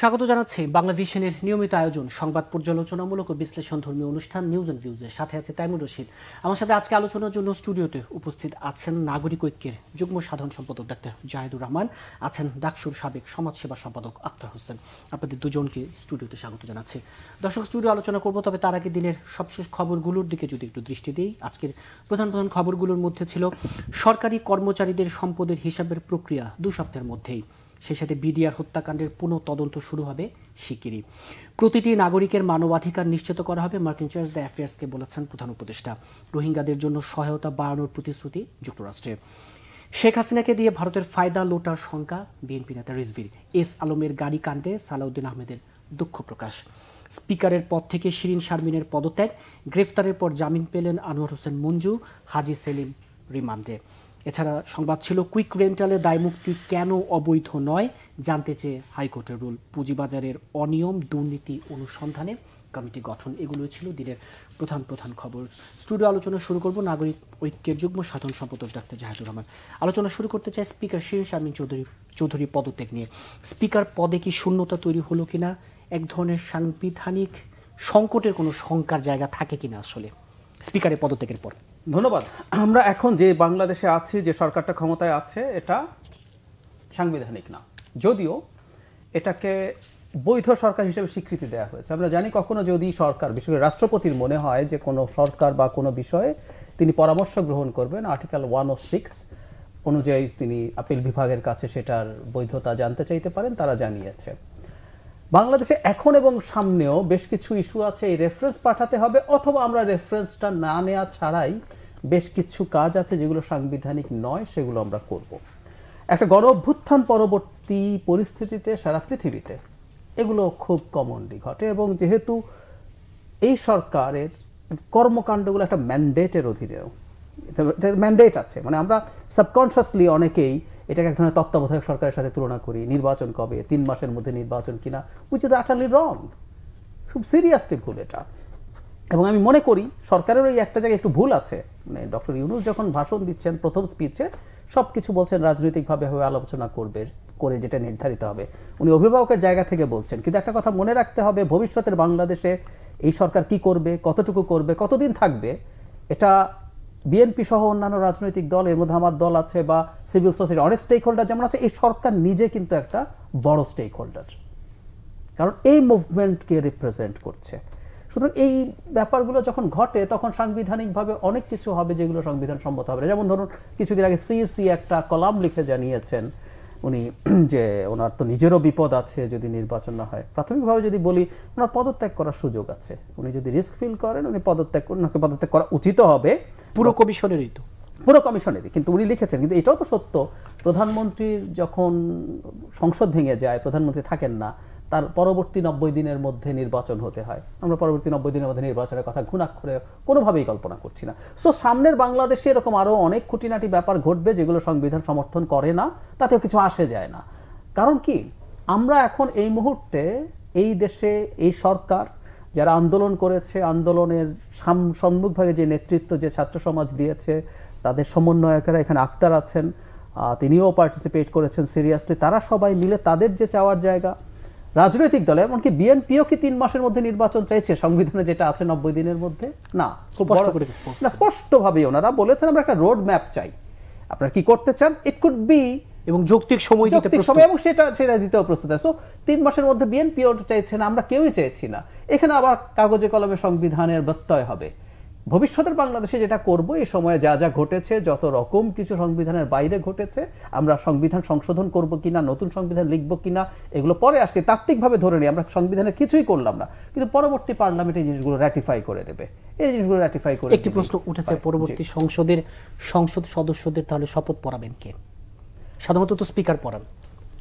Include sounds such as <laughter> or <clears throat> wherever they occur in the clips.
স্বাগত জানাচ্ছি বাংলাভিশনের নিয়মিত আয়োজন সংবাদ পর্যালোচনামূলক ও বিশ্লেষণ ধর্মীয় অনুষ্ঠান নিউজ অ্যান্ড ভিউজের সাথে আছে তাইমুর রশিদ আমার সাথে আজকে আলোচনার জন্য স্টুডিওতে উপস্থিত আছেন নাগরিক ঐক্যের যুগ্ম সাধারণ সম্পাদক ডাক্তার জাহেদুর রহমান আছেন ডাকসুর সাবেক সমাজসেবা সম্পাদক আক্তার হোসেন আপনাদের দুজনকে স্টুডিওতে স্বাগত জানাচ্ছি দর্শক স্টুডিও আলোচনা করব তবে তার আগে দিনের সবশেষ খবরগুলোর দিকে যদি একটু দৃষ্টি দিই আজকের প্রধান প্রধান খবরগুলোর মধ্যে ছিল সরকারি কর্মচারীদের সম্পদের হিসাবের প্রক্রিয়া দু সপ্তাহের মধ্যেই সেই সাথে বিডিআর হত্যাকাণ্ডের পুনঃ তদন্ত শুরু হবে শিগগিরই প্রতিটি নাগরিকের মানবাধিকার নিশ্চিত করা হবে মার্কিন চার্জ দ্য অ্যাফেয়ার্সকে বলেছেন প্রধান উপদেষ্টা রোহিঙ্গাদের জন্য সহায়তা বাড়ানোর প্রতিশ্রুতি যুক্তরাষ্ট্রে শেখ হাসিনাকে দিয়ে ভারতের ফায়দা লোটার শঙ্কা বিএনপি নেতা রিজভির এস আলমের গাড়ি কাণ্ডে সালাউদ্দিন আহমেদের দুঃখ প্রকাশ স্পিকারের পদ থেকে শিরিন শারমিনের পদত্যাগ গ্রেফতারের পর জামিন পেলেন আনোয়ার হোসেন মঞ্জু হাজি সেলিম রিমান্ডে এছাড়া সংবাদ ছিল কুইক রেন্টালে দায় মুক্তি কেন অবৈধ নয় জানতে চেয়ে হাইকোর্টের রুল পুঁজিবাজারের অনিয়ম দুর্নীতি অনুসন্ধানে কমিটি গঠন এগুলো ছিল দিনের প্রধান প্রধান খবর স্টুডিও আলোচনা শুরু করব নাগরিক ঐক্যের যুগ্ম সাধারণ সম্পাদক ডাক্তার জাহাজুর রহমান আলোচনা শুরু করতে চাই স্পিকার শিরীষ আমিন চৌধুরী চৌধুরী পদত্যাগ নিয়ে স্পিকার পদে কি শূন্যতা তৈরি হলো কিনা এক ধরনের সাংবিধানিক সংকটের কোনো শঙ্কার জায়গা থাকে কিনা আসলে স্পিকারের পদত্যাগের পর ধন্যবাদ আমরা এখন যে বাংলাদেশে আছি যে সরকারটা ক্ষমতায় আছে এটা সাংবিধানিক না যদিও এটাকে বৈধ সরকার হিসেবে স্বীকৃতি দেওয়া হয়েছে আমরা জানি কখনো যদি সরকার বিশেষ করে রাষ্ট্রপতির মনে হয় যে কোনো সরকার বা কোনো বিষয়ে তিনি পরামর্শ গ্রহণ করবেন আর্টিকেল ওয়ান ও সিক্স অনুযায়ী তিনি আপিল বিভাগের কাছে সেটার বৈধতা জানতে চাইতে পারেন তারা জানিয়েছে বাংলাদেশে এখন এবং সামনেও বেশ কিছু ইস্যু আছে এই রেফারেন্স পাঠাতে হবে অথবা আমরা রেফারেন্সটা না নেওয়া ছাড়াই বেশ কিছু কাজ আছে যেগুলো সাংবিধানিক নয় সেগুলো আমরা করব। একটা গণ অভ্যুত্থান পরবর্তী পরিস্থিতিতে সারা পৃথিবীতে এগুলো খুব কমনলি ঘটে এবং যেহেতু এই সরকারের কর্মকাণ্ডগুলো একটা ম্যান্ডেটের অধীনেও ম্যান্ডেট আছে মানে আমরা সাবকনসিয়াসলি অনেকেই এটাকে এক ধরনের তত্ত্বাবধায়ক সরকারের সাথে তুলনা করি নির্বাচন কবে তিন মাসের মধ্যে নির্বাচন কিনা উইচ ইজ আটালি রং খুব সিরিয়াসলি ভুল এটা এবং আমি মনে করি সরকারের ওই একটা জায়গায় একটু ভুল আছে মানে ডক্টর ইউনুস যখন ভাষণ দিচ্ছেন প্রথম স্পিচে সব কিছু বলছেন রাজনৈতিকভাবে হয়ে আলোচনা করবে করে যেটা নির্ধারিত হবে উনি অভিভাবকের জায়গা থেকে বলছেন কিন্তু একটা কথা মনে রাখতে হবে ভবিষ্যতের বাংলাদেশে এই সরকার কি করবে কতটুকু করবে কতদিন থাকবে এটা বিএনপি সহ অন্যান্য রাজনৈতিক দল এর মধ্যে আমার দল আছে বা সিভিল সোসাইটি অনেক স্টেক হোল্ডার যেমন আছে এই সরকার নিজে কিন্তু একটা বড় স্টেক হোল্ডার কারণ এই মুভমেন্টকে রিপ্রেজেন্ট করছে সুতরাং এই ব্যাপারগুলো যখন ঘটে তখন সাংবিধানিকভাবে অনেক কিছু হবে যেগুলো সংবিধান সম্মত হবে যেমন ধরুন কিছুদিন আগে সিএসি একটা কলাম লিখে জানিয়েছেন উনি <clears throat> যে ওনার তো নিজেরও বিপদ আছে যদি নির্বাচন না হয় প্রাথমিকভাবে যদি বলি ওনার পদত্যাগ করার সুযোগ আছে উনি যদি রিস্ক ফিল করেন উনি পদত্যাগ ওনাকে পদত্যাগ করা উচিত হবে পুরো কমিশনেরই তো পুরো কমিশনেরই কিন্তু উনি লিখেছেন কিন্তু এটাও তো সত্য প্রধানমন্ত্রীর যখন সংসদ ভেঙে যায় প্রধানমন্ত্রী থাকেন না তার পরবর্তী নব্বই দিনের মধ্যে নির্বাচন হতে হয় আমরা পরবর্তী নব্বই দিনের মধ্যে নির্বাচনের কথা ঘুণাক্ষরে কোনোভাবেই কল্পনা করছি না সো সামনের বাংলাদেশে এরকম আরও অনেক খুঁটিনাটি ব্যাপার ঘটবে যেগুলো সংবিধান সমর্থন করে না তাতেও কিছু আসে যায় না কারণ কি আমরা এখন এই মুহূর্তে এই দেশে এই সরকার যারা আন্দোলন করেছে আন্দোলনের সাম সম্মুখভাগে যে নেতৃত্ব যে ছাত্র সমাজ দিয়েছে তাদের সমন্বয়কেরা এখানে আক্তার আছেন তিনিও পার্টিসিপেট করেছেন সিরিয়াসলি তারা সবাই মিলে তাদের যে চাওয়ার জায়গা রাজনৈতিক দল এমনকি বিএনপিও কি তিন মাসের মধ্যে নির্বাচন চাইছে সংবিধানে যেটা আছে নব্বই দিনের মধ্যে না খুব না স্পষ্টভাবে ওনারা বলেছেন আমরা একটা রোড ম্যাপ চাই আপনার কি করতে চান ইট কুড বি এবং যৌক্তিক সময় দিতে সময় এবং সেটা সেটা দিতেও প্রস্তুত আছে তিন মাসের মধ্যে বিএনপিও চাইছে না আমরা কেউই চাইছি না এখানে আবার কাগজে কলমে সংবিধানের ব্যত্যয় হবে ভবিষ্যতের বাংলাদেশে যেটা করব এই সময়ে যা যা ঘটেছে যত রকম কিছু সংবিধানের বাইরে ঘটেছে আমরা সংবিধান সংশোধন করব কিনা নতুন সংবিধান লিখব কিনা এগুলো পরে আসছে তাত্ত্বিকভাবে ধরে নিই আমরা সংবিধানের কিছুই করলাম না কিন্তু পরবর্তী পার্লামেন্ট এই জিনিসগুলো র্যাটিফাই করে দেবে এই জিনিসগুলো র্যাটিফাই করে একটি প্রশ্ন উঠেছে পরবর্তী সংসদের সংসদ সদস্যদের তাহলে শপথ পড়াবেন কে সাধারণত তো স্পিকার পড়ান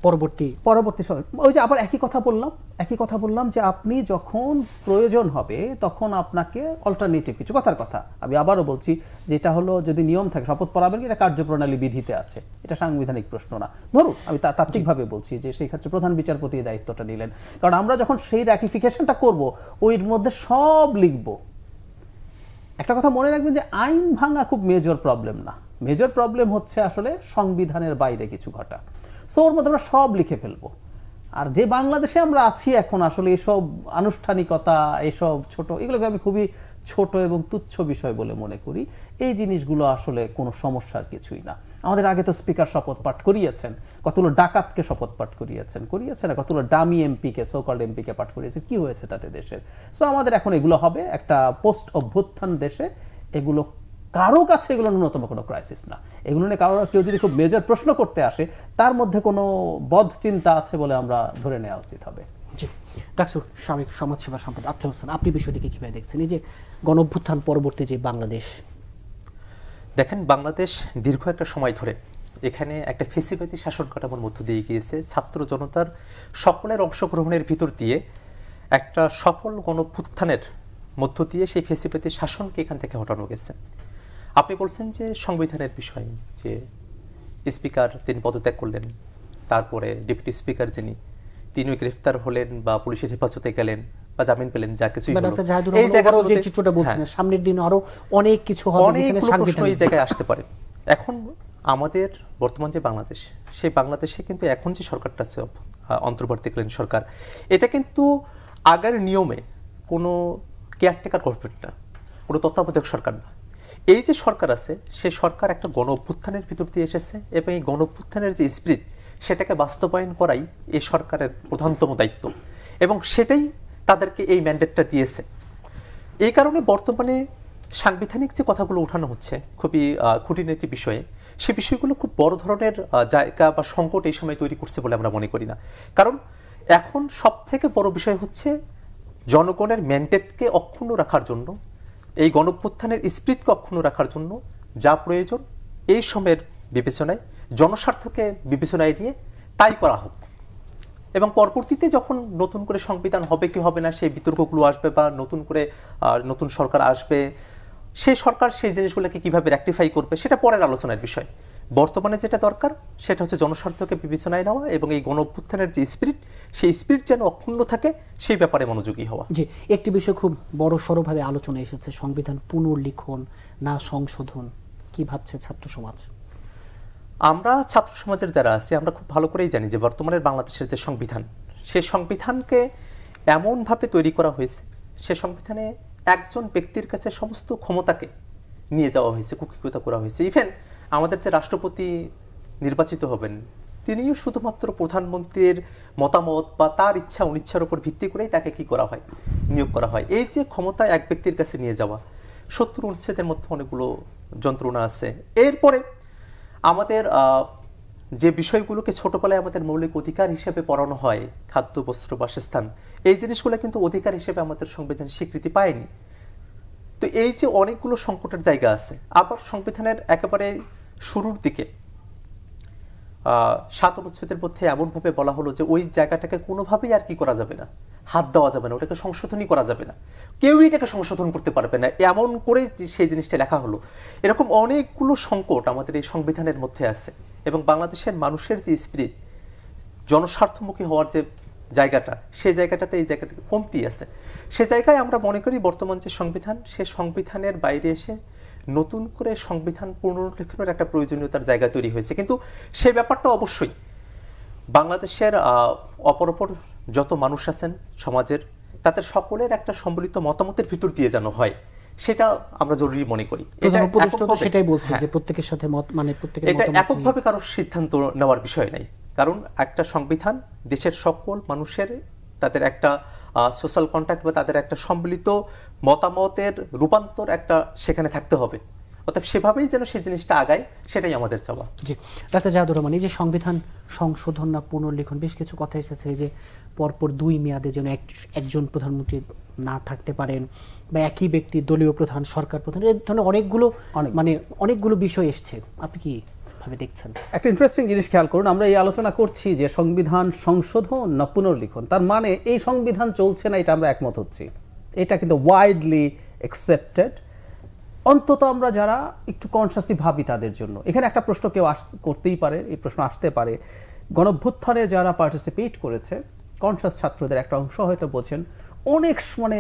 পরবর্তী পরবর্তী সময় ওই যে আবার একই কথা বললাম একই কথা বললাম যে আপনি যখন প্রয়োজন হবে তখন আপনাকে অল্টারনেটিভ কিছু কথার কথা আমি আবারও বলছি যে এটা হলো যদি নিয়ম থাকে শপথ পড়াবেন এটা কার্যপ্রণালী বিধিতে আছে এটা সাংবিধানিক প্রশ্ন না ধরুন আমি তাত্ত্বিকভাবে বলছি যে সেই ক্ষেত্রে প্রধান বিচারপতি দায়িত্বটা নিলেন কারণ আমরা যখন সেই র্যাটিফিকেশনটা করব ওইর মধ্যে সব লিখব একটা কথা মনে রাখবেন যে আইন ভাঙা খুব মেজর প্রবলেম না মেজর প্রবলেম হচ্ছে আসলে সংবিধানের বাইরে কিছু ঘটা সো ওর মধ্যে আমরা সব লিখে ফেলবো আর যে বাংলাদেশে আমরা আছি এখন আসলে এসব আনুষ্ঠানিকতা এসব ছোট এগুলোকে আমি খুবই ছোট এবং তুচ্ছ বিষয় বলে মনে করি এই জিনিসগুলো আসলে কোনো সমস্যার কিছুই না আমাদের আগে তো স্পিকার শপথ পাঠ করিয়েছেন কতগুলো ডাকাতকে শপথ পাঠ করিয়েছেন করিয়েছেন কতগুলো ডামি এমপিকে সোকল্ড এমপিকে পাঠ করিয়েছেন কি হয়েছে তাতে দেশের সো আমাদের এখন এগুলো হবে একটা পোস্ট অভ্যুত্থান দেশে এগুলো কারো কাছে এগুলো ন্যূনতম কোনো ক্রাইসিস না এগুলো নিয়ে কারো কেউ যদি খুব মেজর প্রশ্ন করতে আসে তার মধ্যে কোনো বধ চিন্তা আছে বলে আমরা ধরে নেওয়া উচিত হবে জি ডাক্তার সাবেক সমাজসেবা সম্পদ আফতার হোসেন আপনি বিষয়টিকে কীভাবে দেখছেন এই যে পরবর্তী যে বাংলাদেশ দেখেন বাংলাদেশ দীর্ঘ একটা সময় ধরে এখানে একটা ফেসিবাদী শাসন কাঠামোর মধ্য দিয়ে গিয়েছে ছাত্র জনতার সকলের অংশগ্রহণের ভিতর দিয়ে একটা সফল গণপুত্থানের মধ্য দিয়ে সেই ফেসিপাতি শাসনকে এখান থেকে হটানো গেছে আপনি বলছেন যে সংবিধানের বিষয়ে যে স্পিকার তিনি পদত্যাগ করলেন তারপরে ডেপুটি স্পিকার যিনি তিনি গ্রেফতার হলেন বা পুলিশের হেফাজতে গেলেন বা জামিন পেলেন যা কিছু এই যে চিত্রটা বলছেন হ্যাঁ। সামনের দিন আরো অনেক কিছু হবে প্রশ্ন এই জায়গায় আসতে পারে এখন আমাদের বর্তমান যে বাংলাদেশ সেই বাংলাদেশে কিন্তু এখন যে সরকারটা আছে অন্তর্বর্তীকালীন সরকার এটা কিন্তু আগের নিয়মে কোনো কেয়ারটেকার গভর্নমেন্ট না কোনো তত্ত্বাবধায়ক সরকার না এই যে সরকার আছে সে সরকার একটা গণ অভ্যুত্থানের ভিতর দিয়ে এসেছে এবং এই গণ অভ্যুত্থানের যে স্পিরিট সেটাকে বাস্তবায়ন করাই এই সরকারের প্রধানতম দায়িত্ব এবং সেটাই তাদেরকে এই ম্যান্ডেটটা দিয়েছে এই কারণে বর্তমানে সাংবিধানিক যে কথাগুলো উঠানো হচ্ছে খুবই খুঁটিনীতি বিষয়ে সে বিষয়গুলো খুব বড় ধরনের জায়গা বা সংকট এই সময় তৈরি করছে বলে আমরা মনে করি না কারণ এখন সব থেকে বড় বিষয় হচ্ছে জনগণের ম্যান্ডেটকে অক্ষুণ্ণ রাখার জন্য এই গণপ্রত্যানের স্পিরিট কক্ষণ রাখার জন্য যা প্রয়োজন এই সময়ের বিবেচনায় জনস্বার্থকে বিবেচনায় নিয়ে তাই করা হোক এবং পরবর্তীতে যখন নতুন করে সংবিধান হবে কি হবে না সেই বিতর্কগুলো আসবে বা নতুন করে নতুন সরকার আসবে সে সরকার সেই জিনিসগুলোকে কিভাবে রেকটিফাই করবে সেটা পরের আলোচনার বিষয় বর্তমানে যেটা দরকার সেটা হচ্ছে জনস্বার্থকে বিবেচনায় নেওয়া এবং এই গণ যে স্পিরিট সেই স্পিরিট যেন অক্ষুণ্ণ থাকে সেই ব্যাপারে মনোযোগী হওয়া জি একটি বিষয় খুব বড় সড়োভাবে আলোচনা এসেছে সংবিধান পুনর্লিখন না সংশোধন কি ভাবছে ছাত্র সমাজ আমরা ছাত্র সমাজের যারা আছি আমরা খুব ভালো করেই জানি যে বর্তমানের বাংলাদেশের যে সংবিধান সে সংবিধানকে এমনভাবে তৈরি করা হয়েছে সে সংবিধানে একজন ব্যক্তির কাছে সমস্ত ক্ষমতাকে নিয়ে যাওয়া হয়েছে কুকিকতা করা হয়েছে ইভেন আমাদের যে রাষ্ট্রপতি নির্বাচিত হবেন তিনিও শুধুমাত্র প্রধানমন্ত্রীর মতামত বা তার ইচ্ছা অনিচ্ছার উপর ভিত্তি করেই তাকে কি করা হয় নিয়োগ করা হয় এই যে ক্ষমতা এক ব্যক্তির কাছে নিয়ে যাওয়া শত্রু অনুচ্ছেদের মধ্যে অনেকগুলো যন্ত্রণা আছে এরপরে আমাদের যে বিষয়গুলোকে ছোটবেলায় আমাদের মৌলিক অধিকার হিসেবে পড়ানো হয় খাদ্য বস্ত্র বাসস্থান এই জিনিসগুলো কিন্তু অধিকার হিসেবে আমাদের সংবিধান স্বীকৃতি পায়নি তো এই যে অনেকগুলো সংকটের জায়গা আছে আবার সংবিধানের একেবারে শুরুর দিকে সাত অনুচ্ছেদের মধ্যে এমনভাবে বলা হলো যে ওই জায়গাটাকে কোনোভাবেই আর কি করা যাবে না হাত দেওয়া যাবে না ওটাকে সংশোধনই করা যাবে না কেউই এটাকে সংশোধন করতে পারবে না এমন করে সেই জিনিসটা লেখা হলো এরকম অনেকগুলো সংকট আমাদের এই সংবিধানের মধ্যে আছে এবং বাংলাদেশের মানুষের যে স্পিরিট জনস্বার্থমুখী হওয়ার যে জায়গাটা সেই জায়গাটাতে এই জায়গাটা কমতি আছে সে জায়গায় আমরা মনে করি বর্তমান যে সংবিধান সে সংবিধানের বাইরে এসে নতুন করে সংবিধান পুনরুল্লেখনের একটা প্রয়োজনীয়তার জায়গা তৈরি হয়েছে কিন্তু সে ব্যাপারটা অবশ্যই বাংলাদেশের অপর অপর যত মানুষ আছেন সমাজের তাদের সকলের একটা সম্বলিত মতামতের ভিতর দিয়ে যেন হয় সেটা আমরা জরুরি মনে করি এটা সেটাই বলছে হ্যাঁ। যে প্রত্যেকের সাথে মত মানে প্রত্যেকের এটা এককভাবে কারো সিদ্ধান্ত নেওয়ার বিষয় নাই কারণ একটা সংবিধান দেশের সকল মানুষের তাদের একটা সোশ্যাল কন্ট্যাক্ট বা তাদের একটা সম্মিলিত মতামতের রূপান্তর একটা সেখানে থাকতে হবে অর্থাৎ সেভাবেই যেন সেই জিনিসটা আগায় সেটাই আমাদের চাওয়া জি ডাক্তার জাহাদুর রহমান এই যে সংবিধান সংশোধন না পুনর্লিখন বেশ কিছু কথা এসেছে যে পরপর দুই মেয়াদে যেন একজন প্রধানমন্ত্রী না থাকতে পারেন বা একই ব্যক্তি দলীয় প্রধান সরকার প্রধান এই ধরনের অনেকগুলো মানে অনেকগুলো বিষয় এসছে আপনি কি ভাবে দেখছেন একটা ইন্টারেস্টিং জিনিস খেয়াল করুন আমরা এই আলোচনা করছি যে সংবিধান সংশোধন না পুনর্লিখন তার মানে এই সংবিধান চলছে না এটা আমরা একমত হচ্ছি এটা কিন্তু ওয়াইডলি অ্যাকসেপ্টেড অন্তত আমরা যারা একটু কনসাসলি ভাবি তাদের জন্য এখানে একটা প্রশ্ন কেউ আস করতেই পারে এই প্রশ্ন আসতে পারে গণভ্যুত্থানে যারা পার্টিসিপেট করেছে কনসাস ছাত্রদের একটা অংশ হয়তো বোঝেন অনেক মানে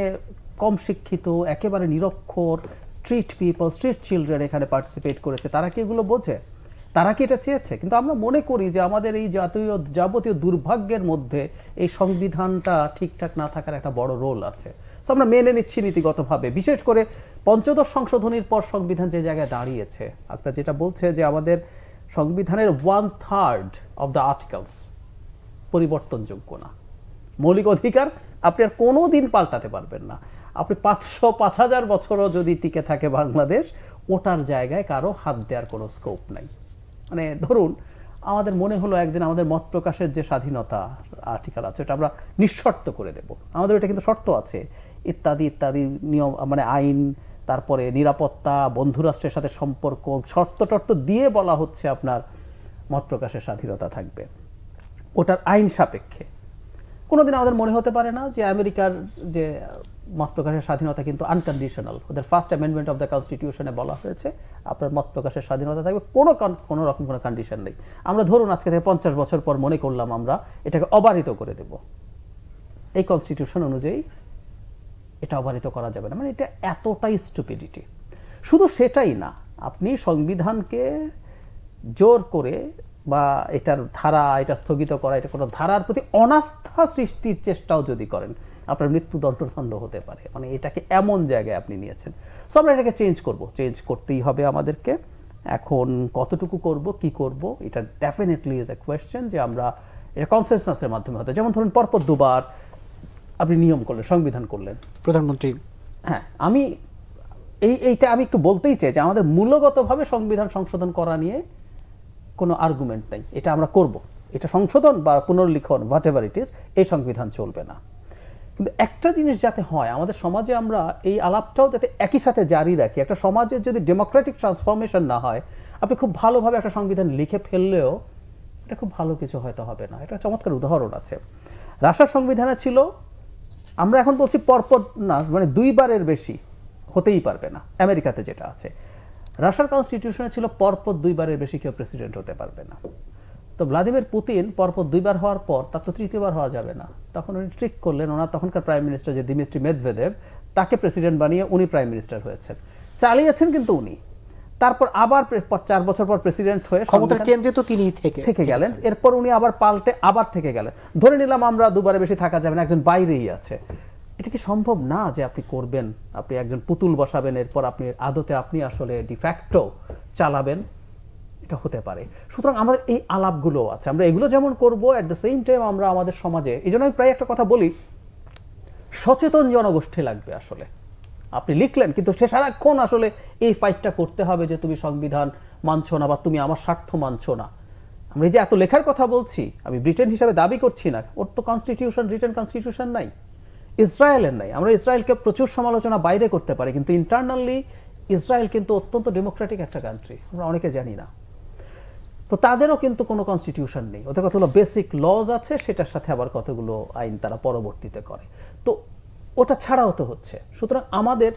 কম শিক্ষিত একেবারে নিরক্ষর স্ট্রিট পিপল স্ট্রিট চিলড্রেন এখানে পার্টিসিপেট করেছে তারা কি এগুলো বোঝে তারা কি এটা চেয়েছে কিন্তু আমরা মনে করি যে আমাদের এই জাতীয় যাবতীয় দুর্ভাগ্যের মধ্যে এই সংবিধানটা ঠিকঠাক না থাকার একটা বড় রোল আছে সো আমরা মেনে নিচ্ছি নীতিগতভাবে বিশেষ করে পঞ্চদশ সংশোধনীর পর সংবিধান যে জায়গায় দাঁড়িয়েছে আপনার যেটা বলছে যে আমাদের সংবিধানের one third of the articles পরিবর্তনযোগ্য না মৌলিক অধিকার আপনি আর কোনো দিন পাল্টাতে পারবেন না আপনি পাঁচশো পাঁচ হাজার বছরও যদি টিকে থাকে বাংলাদেশ ওটার জায়গায় কারো হাত দেওয়ার কোনো স্কোপ নাই মানে ধরুন আমাদের মনে হলো একদিন আমাদের মত প্রকাশের যে স্বাধীনতা আর্টিকেল আছে ওটা আমরা নিঃশর্ত করে দেব আমাদের ওটা কিন্তু শর্ত আছে ইত্যাদি ইত্যাদি নিয়ম মানে আইন তারপরে নিরাপত্তা বন্ধুরাষ্ট্রের সাথে সম্পর্ক শর্ত টর্ত দিয়ে বলা হচ্ছে আপনার মত প্রকাশের স্বাধীনতা থাকবে ওটার আইন সাপেক্ষে কোনোদিন আমাদের মনে হতে পারে না যে আমেরিকার যে মত প্রকাশের স্বাধীনতা কিন্তু আনকন্ডিশনাল ওদের ফার্স্ট অ্যামেন্ডমেন্ট অফ দ্য কনস্টিটিউশনে বলা হয়েছে আপনার মত প্রকাশের স্বাধীনতা থাকবে কোনো কোনো রকম কোনো কন্ডিশন নেই আমরা ধরুন আজকে থেকে পঞ্চাশ বছর পর মনে করলাম আমরা এটাকে অবারিত করে দেব এই কনস্টিটিউশন অনুযায়ী এটা অবারিত করা যাবে না মানে এটা এতটাই স্টুপিডিটি শুধু সেটাই না আপনি সংবিধানকে জোর করে বা এটার ধারা এটা স্থগিত করা এটা কোনো ধারার প্রতি অনাস্থা সৃষ্টির চেষ্টাও যদি করেন আপনার মৃত্যুদণ্ডর দণ্ড হতে পারে মানে এটাকে এমন জায়গায় আপনি নিয়েছেন সো আমরা এটাকে চেঞ্জ করব চেঞ্জ করতেই হবে আমাদেরকে এখন কতটুকু করব কি করব এটা ডেফিনেটলি ইজ এ কোয়েশ্চেন যে আমরা এটা কনসেনসাসের মাধ্যমে হতে যেমন ধরুন পরপর দুবার আপনি নিয়ম করলেন সংবিধান করলেন প্রধানমন্ত্রী হ্যাঁ আমি এই এইটা আমি একটু বলতেই চাই যে আমাদের মূলগতভাবে সংবিধান সংশোধন করা নিয়ে কোনো আর্গুমেন্ট নাই এটা আমরা করব এটা সংশোধন বা পুনর্লিখন হোয়াট এভার ইট ইজ এই সংবিধান চলবে না কিন্তু একটা জিনিস যাতে হয় আমাদের সমাজে আমরা এই আলাপটাও যাতে একই সাথে জারি রাখি একটা সমাজের যদি ডেমোক্রেটিক ট্রান্সফরমেশন না হয় আপনি খুব ভালোভাবে একটা সংবিধান লিখে ফেললেও এটা খুব ভালো কিছু হয়তো হবে না এটা চমৎকার উদাহরণ আছে রাশিয়ার সংবিধানে ছিল আমরা এখন বলছি পরপর না মানে দুইবারের বেশি হতেই পারবে না আমেরিকাতে যেটা আছে রাশার কনস্টিটিউশনে ছিল পরপর দুইবারের বেশি কেউ প্রেসিডেন্ট হতে পারবে না তো ভ্লাদিমির পুতিন পরপর দুইবার হওয়ার পর তার তো তৃতীয়বার হওয়া যাবে না তখন উনি ট্রিক করলেন ওনার তখনকার প্রাইম মিনিস্টার যে দিমিত্রি মেদভেদেব তাকে প্রেসিডেন্ট বানিয়ে উনি প্রাইম মিনিস্টার হয়েছেন চালিয়েছেন কিন্তু উনি তারপর আবার চার বছর পর প্রেসিডেন্ট হয়ে ক্ষমতার কেন্দ্রে তো তিনি থেকে থেকে গেলেন এরপর উনি আবার পাল্টে আবার থেকে গেলেন ধরে নিলাম আমরা দুবারে বেশি থাকা যাবে না একজন বাইরেই আছে এটা কি সম্ভব না যে আপনি করবেন আপনি একজন পুতুল বসাবেন এরপর আপনি আদতে আপনি আসলে ডিফ্যাক্টো চালাবেন এটা হতে পারে সুতরাং আমাদের এই আলাপগুলো আছে আমরা এগুলো যেমন করব অ্যাট দ্য সেম টাইম আমরা আমাদের সমাজে এই জন্য আমি প্রায় একটা কথা বলি সচেতন জনগোষ্ঠী লাগবে আসলে আপনি লিখলেন কিন্তু সে সারাক্ষণ আসলে এই ফাইটটা করতে হবে যে তুমি সংবিধান মানছ না বা তুমি আমার স্বার্থ মানছ না আমরা যে এত লেখার কথা বলছি আমি ব্রিটেন হিসাবে দাবি করছি না ওর তো কনস্টিটিউশন ব্রিটেন কনস্টিটিউশন নাই ইসরায়েলের নাই আমরা ইসরায়েলকে প্রচুর সমালোচনা বাইরে করতে পারি কিন্তু ইন্টারনালি ইসরায়েল কিন্তু অত্যন্ত ডেমোক্রেটিক একটা কান্ট্রি আমরা অনেকে জানি না তো তাদেরও কিন্তু কোনো কনস্টিটিউশন নেই ওদের কতগুলো বেসিক লজ আছে সেটার সাথে আবার কতগুলো আইন তারা পরবর্তীতে করে তো ওটা ছাড়াও তো হচ্ছে সুতরাং আমাদের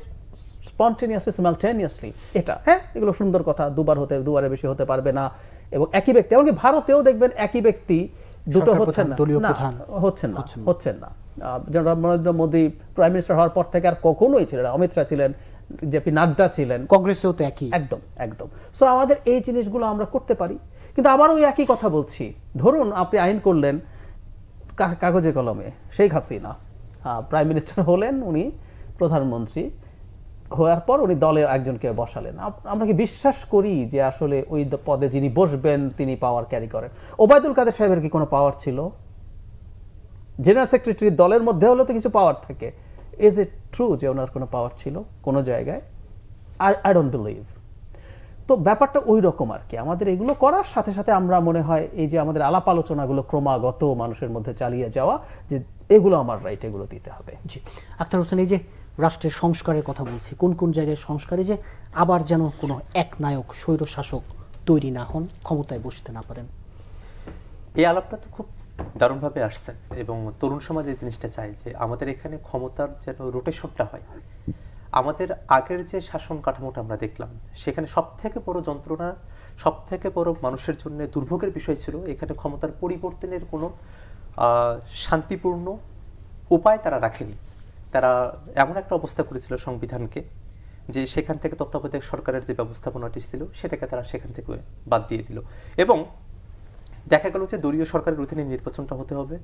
স্পন্টেনিয়াসলি স্মালটেনিয়াসলি এটা হ্যাঁ এগুলো সুন্দর কথা দুবার হতে দুবারে বেশি হতে পারবে না এবং একই ব্যক্তি এমনকি ভারতেও দেখবেন একই ব্যক্তি দুটো হচ্ছে না হচ্ছেন না হচ্ছেন না যেমন নরেন্দ্র মোদী প্রাইম মিনিস্টার হওয়ার পর থেকে আর কখনোই ছিলেন অমিত শাহ ছিলেন জেপি নাড্ডা ছিলেন কংগ্রেসেও তো একই একদম একদম সো আমাদের এই জিনিসগুলো আমরা করতে পারি কিন্তু আবার ওই একই কথা বলছি ধরুন আপনি আইন করলেন কাগজে কলমে শেখ হাসিনা প্রাইম মিনিস্টার হলেন উনি প্রধানমন্ত্রী হওয়ার পর উনি দলে একজনকে বসালেন আমরা কি বিশ্বাস করি যে আসলে ওই পদে যিনি বসবেন তিনি পাওয়ার ক্যারি করেন ওবায়দুল কাদের সাহেবের কি কোনো পাওয়ার ছিল জেনারেল সেক্রেটারি দলের মধ্যে হলে তো কিছু পাওয়ার থাকে ইজ ইট ট্রু যে ওনার কোনো পাওয়ার ছিল কোনো জায়গায় আই আই ডোন্ট বিলিভ তো ব্যাপারটা ওই রকম আর কি আমাদের এগুলো করার সাথে সাথে আমরা মনে হয় এই যে আমাদের আলাপ আলোচনাগুলো ক্রমাগত মানুষের মধ্যে চালিয়ে যাওয়া যে এগুলো আমার রাইট এগুলো দিতে হবে জি আক্তার হোসেন এই যে রাষ্ট্রের সংস্কারের কথা বলছি কোন কোন জায়গায় সংস্কারে যে আবার যেন কোনো এক নায়ক স্বৈর শাসক তৈরি না হন ক্ষমতায় বসতে না পারেন এই আলাপটা তো খুব দারুণভাবে আসছে এবং তরুণ সমাজ এই জিনিসটা চায় যে আমাদের এখানে ক্ষমতার যেন রোটেশনটা হয় আমাদের আগের যে শাসন কাঠামোটা আমরা দেখলাম সেখানে সবথেকে বড় যন্ত্রণা সবথেকে বড় মানুষের জন্য দুর্ভোগের বিষয় ছিল এখানে ক্ষমতার পরিবর্তনের কোনো শান্তিপূর্ণ উপায় তারা রাখেনি তারা এমন একটা অবস্থা করেছিল সংবিধানকে যে সেখান থেকে তত্ত্বাবধায়ক সরকারের যে ব্যবস্থাপনাটি ছিল সেটাকে তারা সেখান থেকে বাদ দিয়ে দিল এবং দেখা গেল যে দলীয় সরকারের অধীনে নির্বাচনটা হতে হবে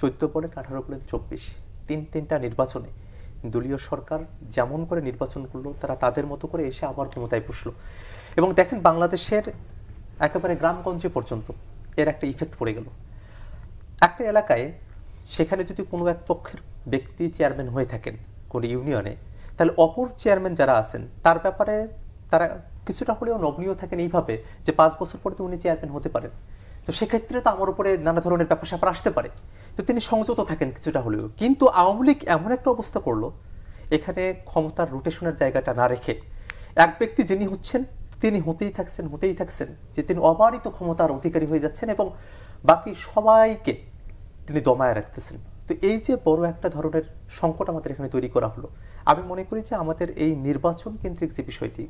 চোদ্দ পরে আঠারো পরে চব্বিশ তিন তিনটা নির্বাচনে দলীয় সরকার যেমন করে নির্বাচন করলো তারা তাদের মতো করে এসে আবার ক্ষমতায় বসলো এবং দেখেন বাংলাদেশের একেবারে গ্রামগঞ্জে পর্যন্ত এর একটা ইফেক্ট পড়ে গেল একটা এলাকায় সেখানে যদি কোনো এক পক্ষের ব্যক্তি চেয়ারম্যান হয়ে থাকেন কোনো ইউনিয়নে তাহলে অপর চেয়ারম্যান যারা আছেন তার ব্যাপারে তারা কিছুটা হলেও নগ্নীয় থাকেন এইভাবে যে পাঁচ বছর পরে তো উনি চেয়ারম্যান হতে পারেন তো সেক্ষেত্রে তো আমার উপরে নানা ধরনের ব্যাপার স্যাপার আসতে পারে তো তিনি সংযত থাকেন কিছুটা হলেও কিন্তু আওয়ামী লীগ এমন একটা অবস্থা করলো এখানে ক্ষমতার রোটেশনের জায়গাটা না রেখে এক ব্যক্তি যিনি হচ্ছেন তিনি হতেই থাকছেন হতেই থাকছেন যে তিনি অবারিত ক্ষমতার অধিকারী হয়ে যাচ্ছেন এবং বাকি সবাইকে তিনি দমায় রাখতেছেন তো এই যে বড় একটা ধরনের সংকট আমাদের এখানে তৈরি করা হলো আমি মনে করি যে আমাদের এই নির্বাচন কেন্দ্রিক যে বিষয়টি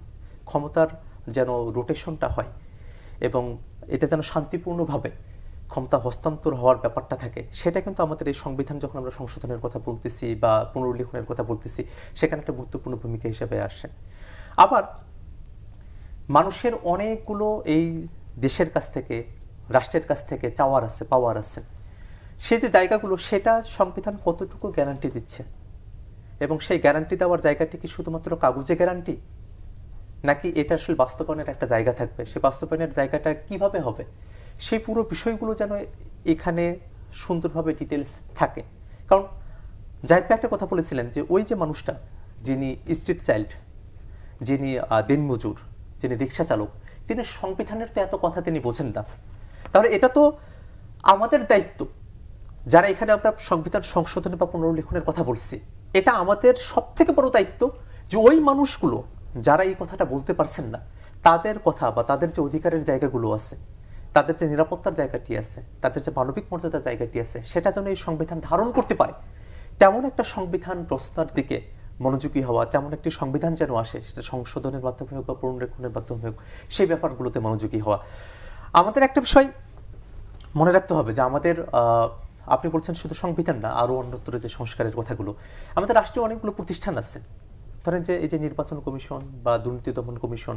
ক্ষমতার যেন রোটেশনটা হয় এবং এটা যেন শান্তিপূর্ণভাবে ক্ষমতা হস্তান্তর হওয়ার ব্যাপারটা থাকে সেটা কিন্তু আমাদের এই সংবিধান যখন আমরা সংশোধনের কথা বলতেছি বা পুনর্লিখনের কথা বলতেছি সেখানে একটা গুরুত্বপূর্ণ ভূমিকা হিসেবে আসে আবার মানুষের অনেকগুলো এই দেশের কাছ থেকে রাষ্ট্রের কাছ থেকে চাওয়ার আছে পাওয়ার আছে সে যে জায়গাগুলো সেটা সংবিধান কতটুকু গ্যারান্টি দিচ্ছে এবং সেই গ্যারান্টি দেওয়ার জায়গাটি কি শুধুমাত্র কাগজে গ্যারান্টি নাকি এটা আসলে বাস্তবায়নের একটা জায়গা থাকবে সে বাস্তবায়নের জায়গাটা কিভাবে হবে সেই পুরো বিষয়গুলো যেন এখানে সুন্দরভাবে ডিটেলস থাকে কারণ জাহেদ ভাই একটা কথা বলেছিলেন যে ওই যে মানুষটা যিনি স্ট্রিট চাইল্ড যিনি দিনমজুর যিনি রিক্সা চালক তিনি সংবিধানের তো এত কথা তিনি বোঝেন না তাহলে এটা তো আমাদের দায়িত্ব যারা এখানে আমরা সংবিধান সংশোধন বা পুনর্লেখনের কথা বলছি এটা আমাদের সব থেকে বড় দায়িত্ব যে ওই মানুষগুলো যারা এই কথাটা বলতে পারছেন না তাদের কথা বা তাদের যে অধিকারের জায়গাগুলো আছে তাদের যে নিরাপত্তার জায়গাটি আছে তাদের যে মানবিক মর্যাদার জায়গাটি আছে সেটা যেন এই সংবিধান ধারণ করতে পারে তেমন একটা সংবিধান প্রশ্নার দিকে মনোযোগী হওয়া তেমন একটি সংবিধান যেন আসে সেটা সংশোধনের মাধ্যমে হোক বা পুনরক্ষণের মাধ্যমে হোক সেই ব্যাপারগুলোতে মনোযোগী হওয়া আমাদের একটা বিষয় মনে রাখতে হবে যে আমাদের আপনি বলছেন শুধু সংবিধান না আরও অন্যত্র যে সংস্কারের কথাগুলো আমাদের রাষ্ট্রীয় অনেকগুলো প্রতিষ্ঠান আছে ধরেন যে এই যে নির্বাচন কমিশন বা দুর্নীতি দমন কমিশন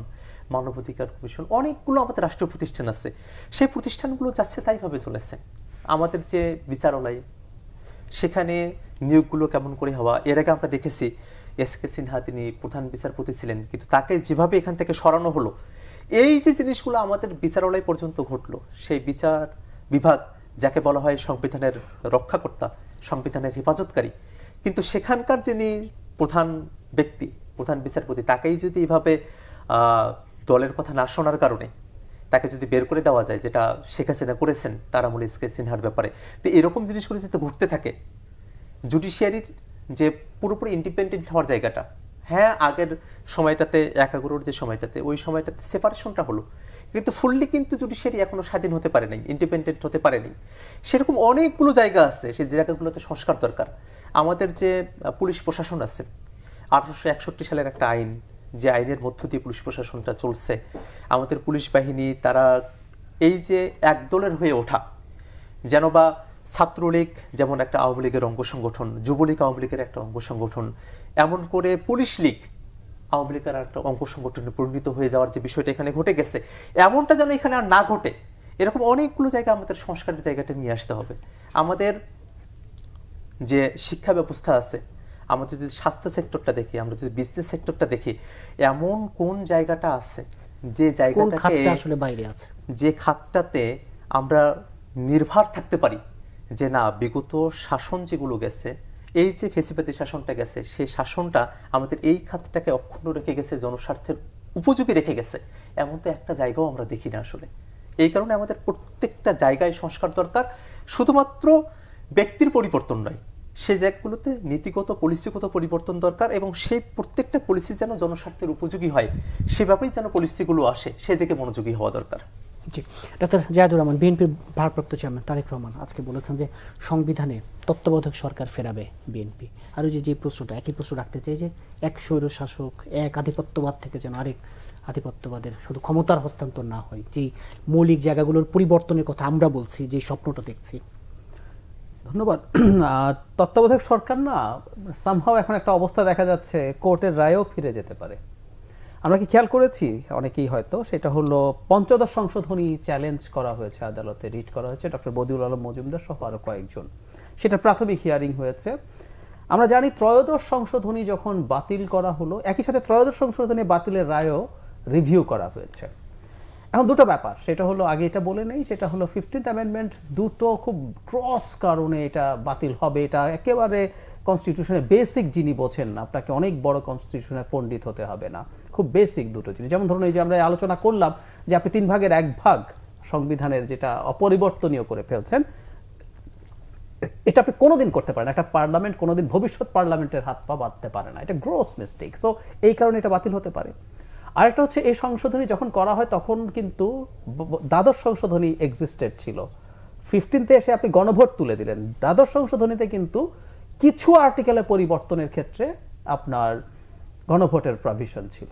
মানবাধিকার কমিশন অনেকগুলো আমাদের রাষ্ট্রীয় প্রতিষ্ঠান আছে সেই প্রতিষ্ঠানগুলো যাচ্ছে তাইভাবে চলেছে আমাদের যে বিচারালয় সেখানে নিয়োগগুলো কেমন করে হওয়া এর আগে আমরা দেখেছি এস কে সিনহা তিনি প্রধান বিচারপতি ছিলেন কিন্তু তাকে যেভাবে এখান থেকে সরানো হলো এই যে জিনিসগুলো আমাদের বিচারালয় পর্যন্ত ঘটলো সেই বিচার বিভাগ যাকে বলা হয় সংবিধানের রক্ষাকর্তা সংবিধানের হেফাজতকারী কিন্তু সেখানকার যিনি প্রধান ব্যক্তি প্রধান বিচারপতি তাকেই যদি এভাবে দলের কথা না শোনার কারণে তাকে যদি বের করে দেওয়া যায় যেটা শেখ হাসিনা করেছেন তারামুল ইসকে সিনহার ব্যাপারে তো এরকম জিনিসগুলো যদি ঘটতে থাকে জুডিশিয়ারির যে পুরোপুরি ইন্ডিপেন্ডেন্ট হওয়ার জায়গাটা হ্যাঁ আগের সময়টাতে একাগ্রর যে সময়টাতে ওই সময়টাতে সেপারেশনটা হলো কিন্তু ফুললি কিন্তু জুডিশিয়ারি এখনও স্বাধীন হতে পারে নাই ইন্ডিপেন্ডেন্ট হতে পারে সেরকম অনেকগুলো জায়গা আছে সেই জায়গাগুলোতে সংস্কার দরকার আমাদের যে পুলিশ প্রশাসন আছে আঠারোশো সালের একটা আইন যে আইনের মধ্য দিয়ে পুলিশ প্রশাসনটা চলছে আমাদের পুলিশ বাহিনী তারা এই যে একদলের হয়ে ওঠা যেন বা ছাত্রলীগ যেমন একটা আওয়ামী লীগের অঙ্গ সংগঠন যুবলীগ আওয়ামী লীগের একটা অঙ্গ সংগঠন এমন করে পুলিশ লীগ আওয়ামী লীগের একটা অঙ্গ সংগঠনে পরিণত হয়ে যাওয়ার যে বিষয়টা এখানে ঘটে গেছে এমনটা যেন এখানে আর না ঘটে এরকম অনেকগুলো জায়গা আমাদের সংস্কারের জায়গাটা নিয়ে আসতে হবে আমাদের যে শিক্ষা ব্যবস্থা আছে আমরা যদি স্বাস্থ্য সেক্টরটা দেখি আমরা যদি বিজনেস সেক্টরটা দেখি এমন কোন জায়গাটা আছে যে জায়গাটাকে আসলে বাইরে আছে যে খাতটাতে আমরা নির্ভর থাকতে পারি যে না বিগত শাসন যেগুলো গেছে এই যে ফেসিপাতি শাসনটা গেছে সেই শাসনটা আমাদের এই খাতটাকে অক্ষুণ্ণ রেখে গেছে জনস্বার্থের উপযোগী রেখে গেছে এমন তো একটা জায়গাও আমরা দেখি না আসলে এই কারণে আমাদের প্রত্যেকটা জায়গায় সংস্কার দরকার শুধুমাত্র ব্যক্তির পরিবর্তন নয় সেই জায়গাগুলোতে নীতিগত পলিসিগত পরিবর্তন দরকার এবং সেই প্রত্যেকটা পলিসি যেন জনস্বার্থের উপযোগী হয় সেভাবেই যেন পলিসিগুলো আসে সেদিকে মনোযোগী হওয়া দরকার জি ডক্টর জায়দুর রহমান বিএনপির ভারপ্রাপ্ত চেয়ারম্যান তারেক রহমান আজকে বলেছেন যে সংবিধানে তত্ত্বাবধায়ক সরকার ফেরাবে বিএনপি আর ওই যে প্রশ্নটা একই প্রশ্ন রাখতে চাই যে এক স্বৈর শাসক এক আধিপত্যবাদ থেকে যেন আরেক আধিপত্যবাদের শুধু ক্ষমতার হস্তান্তর না হয় যে মৌলিক জায়গাগুলোর পরিবর্তনের কথা আমরা বলছি যে স্বপ্নটা দেখছি ধন্যবাদ <clears throat> তত্ত্বাবধায়ক সরকার না সামহাও এখন একটা অবস্থা দেখা যাচ্ছে কোর্টের রায়েও ফিরে যেতে পারে আমরা কি খেয়াল করেছি অনেকেই হয়তো সেটা হলো পঞ্চদশ সংশোধনী চ্যালেঞ্জ করা হয়েছে আদালতে রিট করা হয়েছে ডক্টর বদিউল আলম মজুমদার সহ আরও কয়েকজন সেটা প্রাথমিক হিয়ারিং হয়েছে আমরা জানি ত্রয়োদশ সংশোধনী যখন বাতিল করা হলো একই সাথে ত্রয়োদশ সংশোধনী বাতিলের রায়ও রিভিউ করা হয়েছে এখন দুটো ব্যাপার সেটা হলো আগে এটা বলে নেই সেটা হলো ফিফটিন্থ অ্যামেন্ডমেন্ট দুটো খুব ক্রস কারণে এটা বাতিল হবে এটা একেবারে কনস্টিটিউশনের বেসিক যিনি বোঝেন না আপনাকে অনেক বড় কনস্টিটিউশনের পণ্ডিত হতে হবে না খুব বেসিক দুটো জিনিস যেমন ধরুন এই যে আমরা আলোচনা করলাম যে আপনি তিন ভাগের এক ভাগ সংবিধানের যেটা অপরিবর্তনীয় করে ফেলছেন এটা আপনি কোনোদিন করতে পারেন একটা পার্লামেন্ট কোনোদিন ভবিষ্যৎ পার্লামেন্টের হাত পা বাঁধতে পারে না এটা গ্রোস মিস্টেক সো এই কারণে এটা বাতিল হতে পারে আরেকটা হচ্ছে এই সংশোধনী যখন করা হয় তখন কিন্তু দ্বাদশ সংশোধনী এক্সিস্টেড ছিল ফিফটিনতে এসে আপনি গণভোট তুলে দিলেন দ্বাদশ সংশোধনীতে কিন্তু কিছু আর্টিকেলে পরিবর্তনের ক্ষেত্রে আপনার গণভোটের প্রভিশন ছিল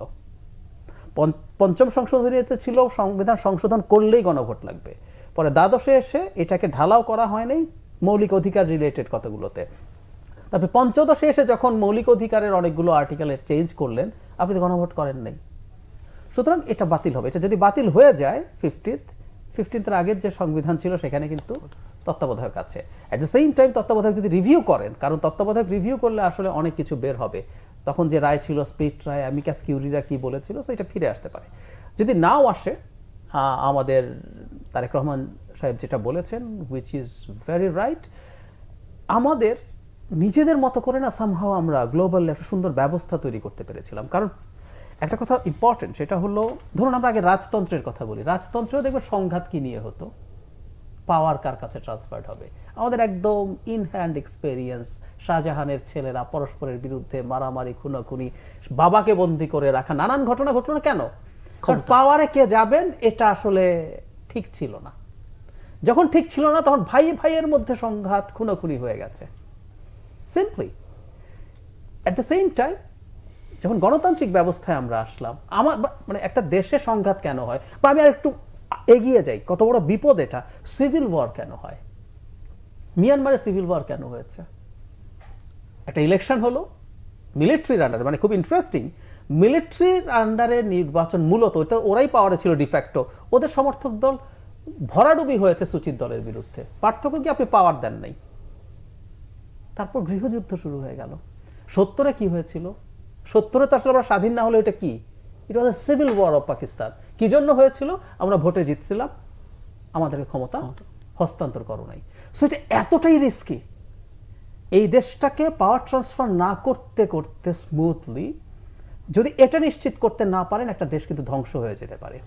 পঞ্চম সংশোধনীতে ছিল সংবিধান সংশোধন করলেই গণভোট লাগবে পরে দ্বাদশে এসে এটাকে ঢালাও করা হয়নি মৌলিক অধিকার রিলেটেড কতগুলোতে তারপরে পঞ্চদশে এসে যখন মৌলিক অধিকারের অনেকগুলো আর্টিকেলের চেঞ্জ করলেন আপনি তো গণভোট করেন নাই সুতরাং এটা বাতিল হবে এটা যদি বাতিল হয়ে যায় ফিফটিথ ফিফটিন্থের আগের যে সংবিধান ছিল সেখানে কিন্তু তত্ত্বাবধায়ক আছে অ্যাট দ্য সেম টাইম তত্ত্বাবধায়ক যদি রিভিউ করেন কারণ তত্ত্বাবধায়ক রিভিউ করলে আসলে অনেক কিছু বের হবে তখন যে রায় ছিল স্প্লিট রায় অ্যামিকাস কিউরিরা কি বলেছিল সো এটা ফিরে আসতে পারে যদি নাও আসে আমাদের তারেক রহমান সাহেব যেটা বলেছেন হুইচ ইজ ভেরি রাইট আমাদের নিজেদের মতো করে না সামহাও আমরা গ্লোবাল একটা সুন্দর ব্যবস্থা তৈরি করতে পেরেছিলাম কারণ একটা কথা ইম্পর্টেন্ট সেটা হলো ধরুন আমরা আগে রাজতন্ত্রের কথা বলি রাজতন্ত্র দেখবে সংঘাত কি নিয়ে হতো পাওয়ার কার কাছে ট্রান্সফার্ড হবে আমাদের একদম ইন হ্যান্ড এক্সপেরিয়েন্স শাহজাহানের ছেলেরা পরস্পরের বিরুদ্ধে মারামারি খুনাখুনি বাবাকে বন্দি করে রাখা নানান ঘটনা ঘটলো না কেন পাওয়ারে কে যাবেন এটা আসলে ঠিক ছিল না যখন ঠিক ছিল না তখন ভাই ভাইয়ের মধ্যে সংঘাত খুনাখুনি হয়ে গেছে simply at the same time যখন গণতান্ত্রিক ব্যবস্থায় আমরা আসলাম আমার মানে একটা দেশে সংঘাত কেন হয় বা আমি আর একটু এগিয়ে যাই কত বড় বিপদ এটা সিভিল ওয়ার কেন হয় মিয়ানমারে সিভিল ওয়ার কেন হয়েছে একটা ইলেকশন হলো মিলিটারির আন্ডারে মানে খুব ইন্টারেস্টিং মিলিটারির আন্ডারে নির্বাচন মূলত ওটা ওরাই পাওয়ারে ছিল ডিফ্যাক্টো ওদের সমর্থক দল ভরাডুবি হয়েছে সুচিত দলের বিরুদ্ধে পার্থক্য কি আপনি পাওয়ার দেন নাই তারপর গৃহযুদ্ধ শুরু হয়ে গেল সত্তরে কি হয়েছিল সত্তরে তো আসলে আমরা স্বাধীন না হলে এটা কি it was a civil war of Pakistan কি জন্য হয়েছিল আমরা ভোটে জিতছিলাম আমাদের ক্ষমতা হস্তান্তর করো নাই সো এটা এতটাই রিস্কি এই দেশটাকে পাওয়ার ট্রান্সফার না করতে করতে স্মুথলি যদি এটা নিশ্চিত করতে না পারেন একটা দেশ কিন্তু ধ্বংস হয়ে যেতে পারে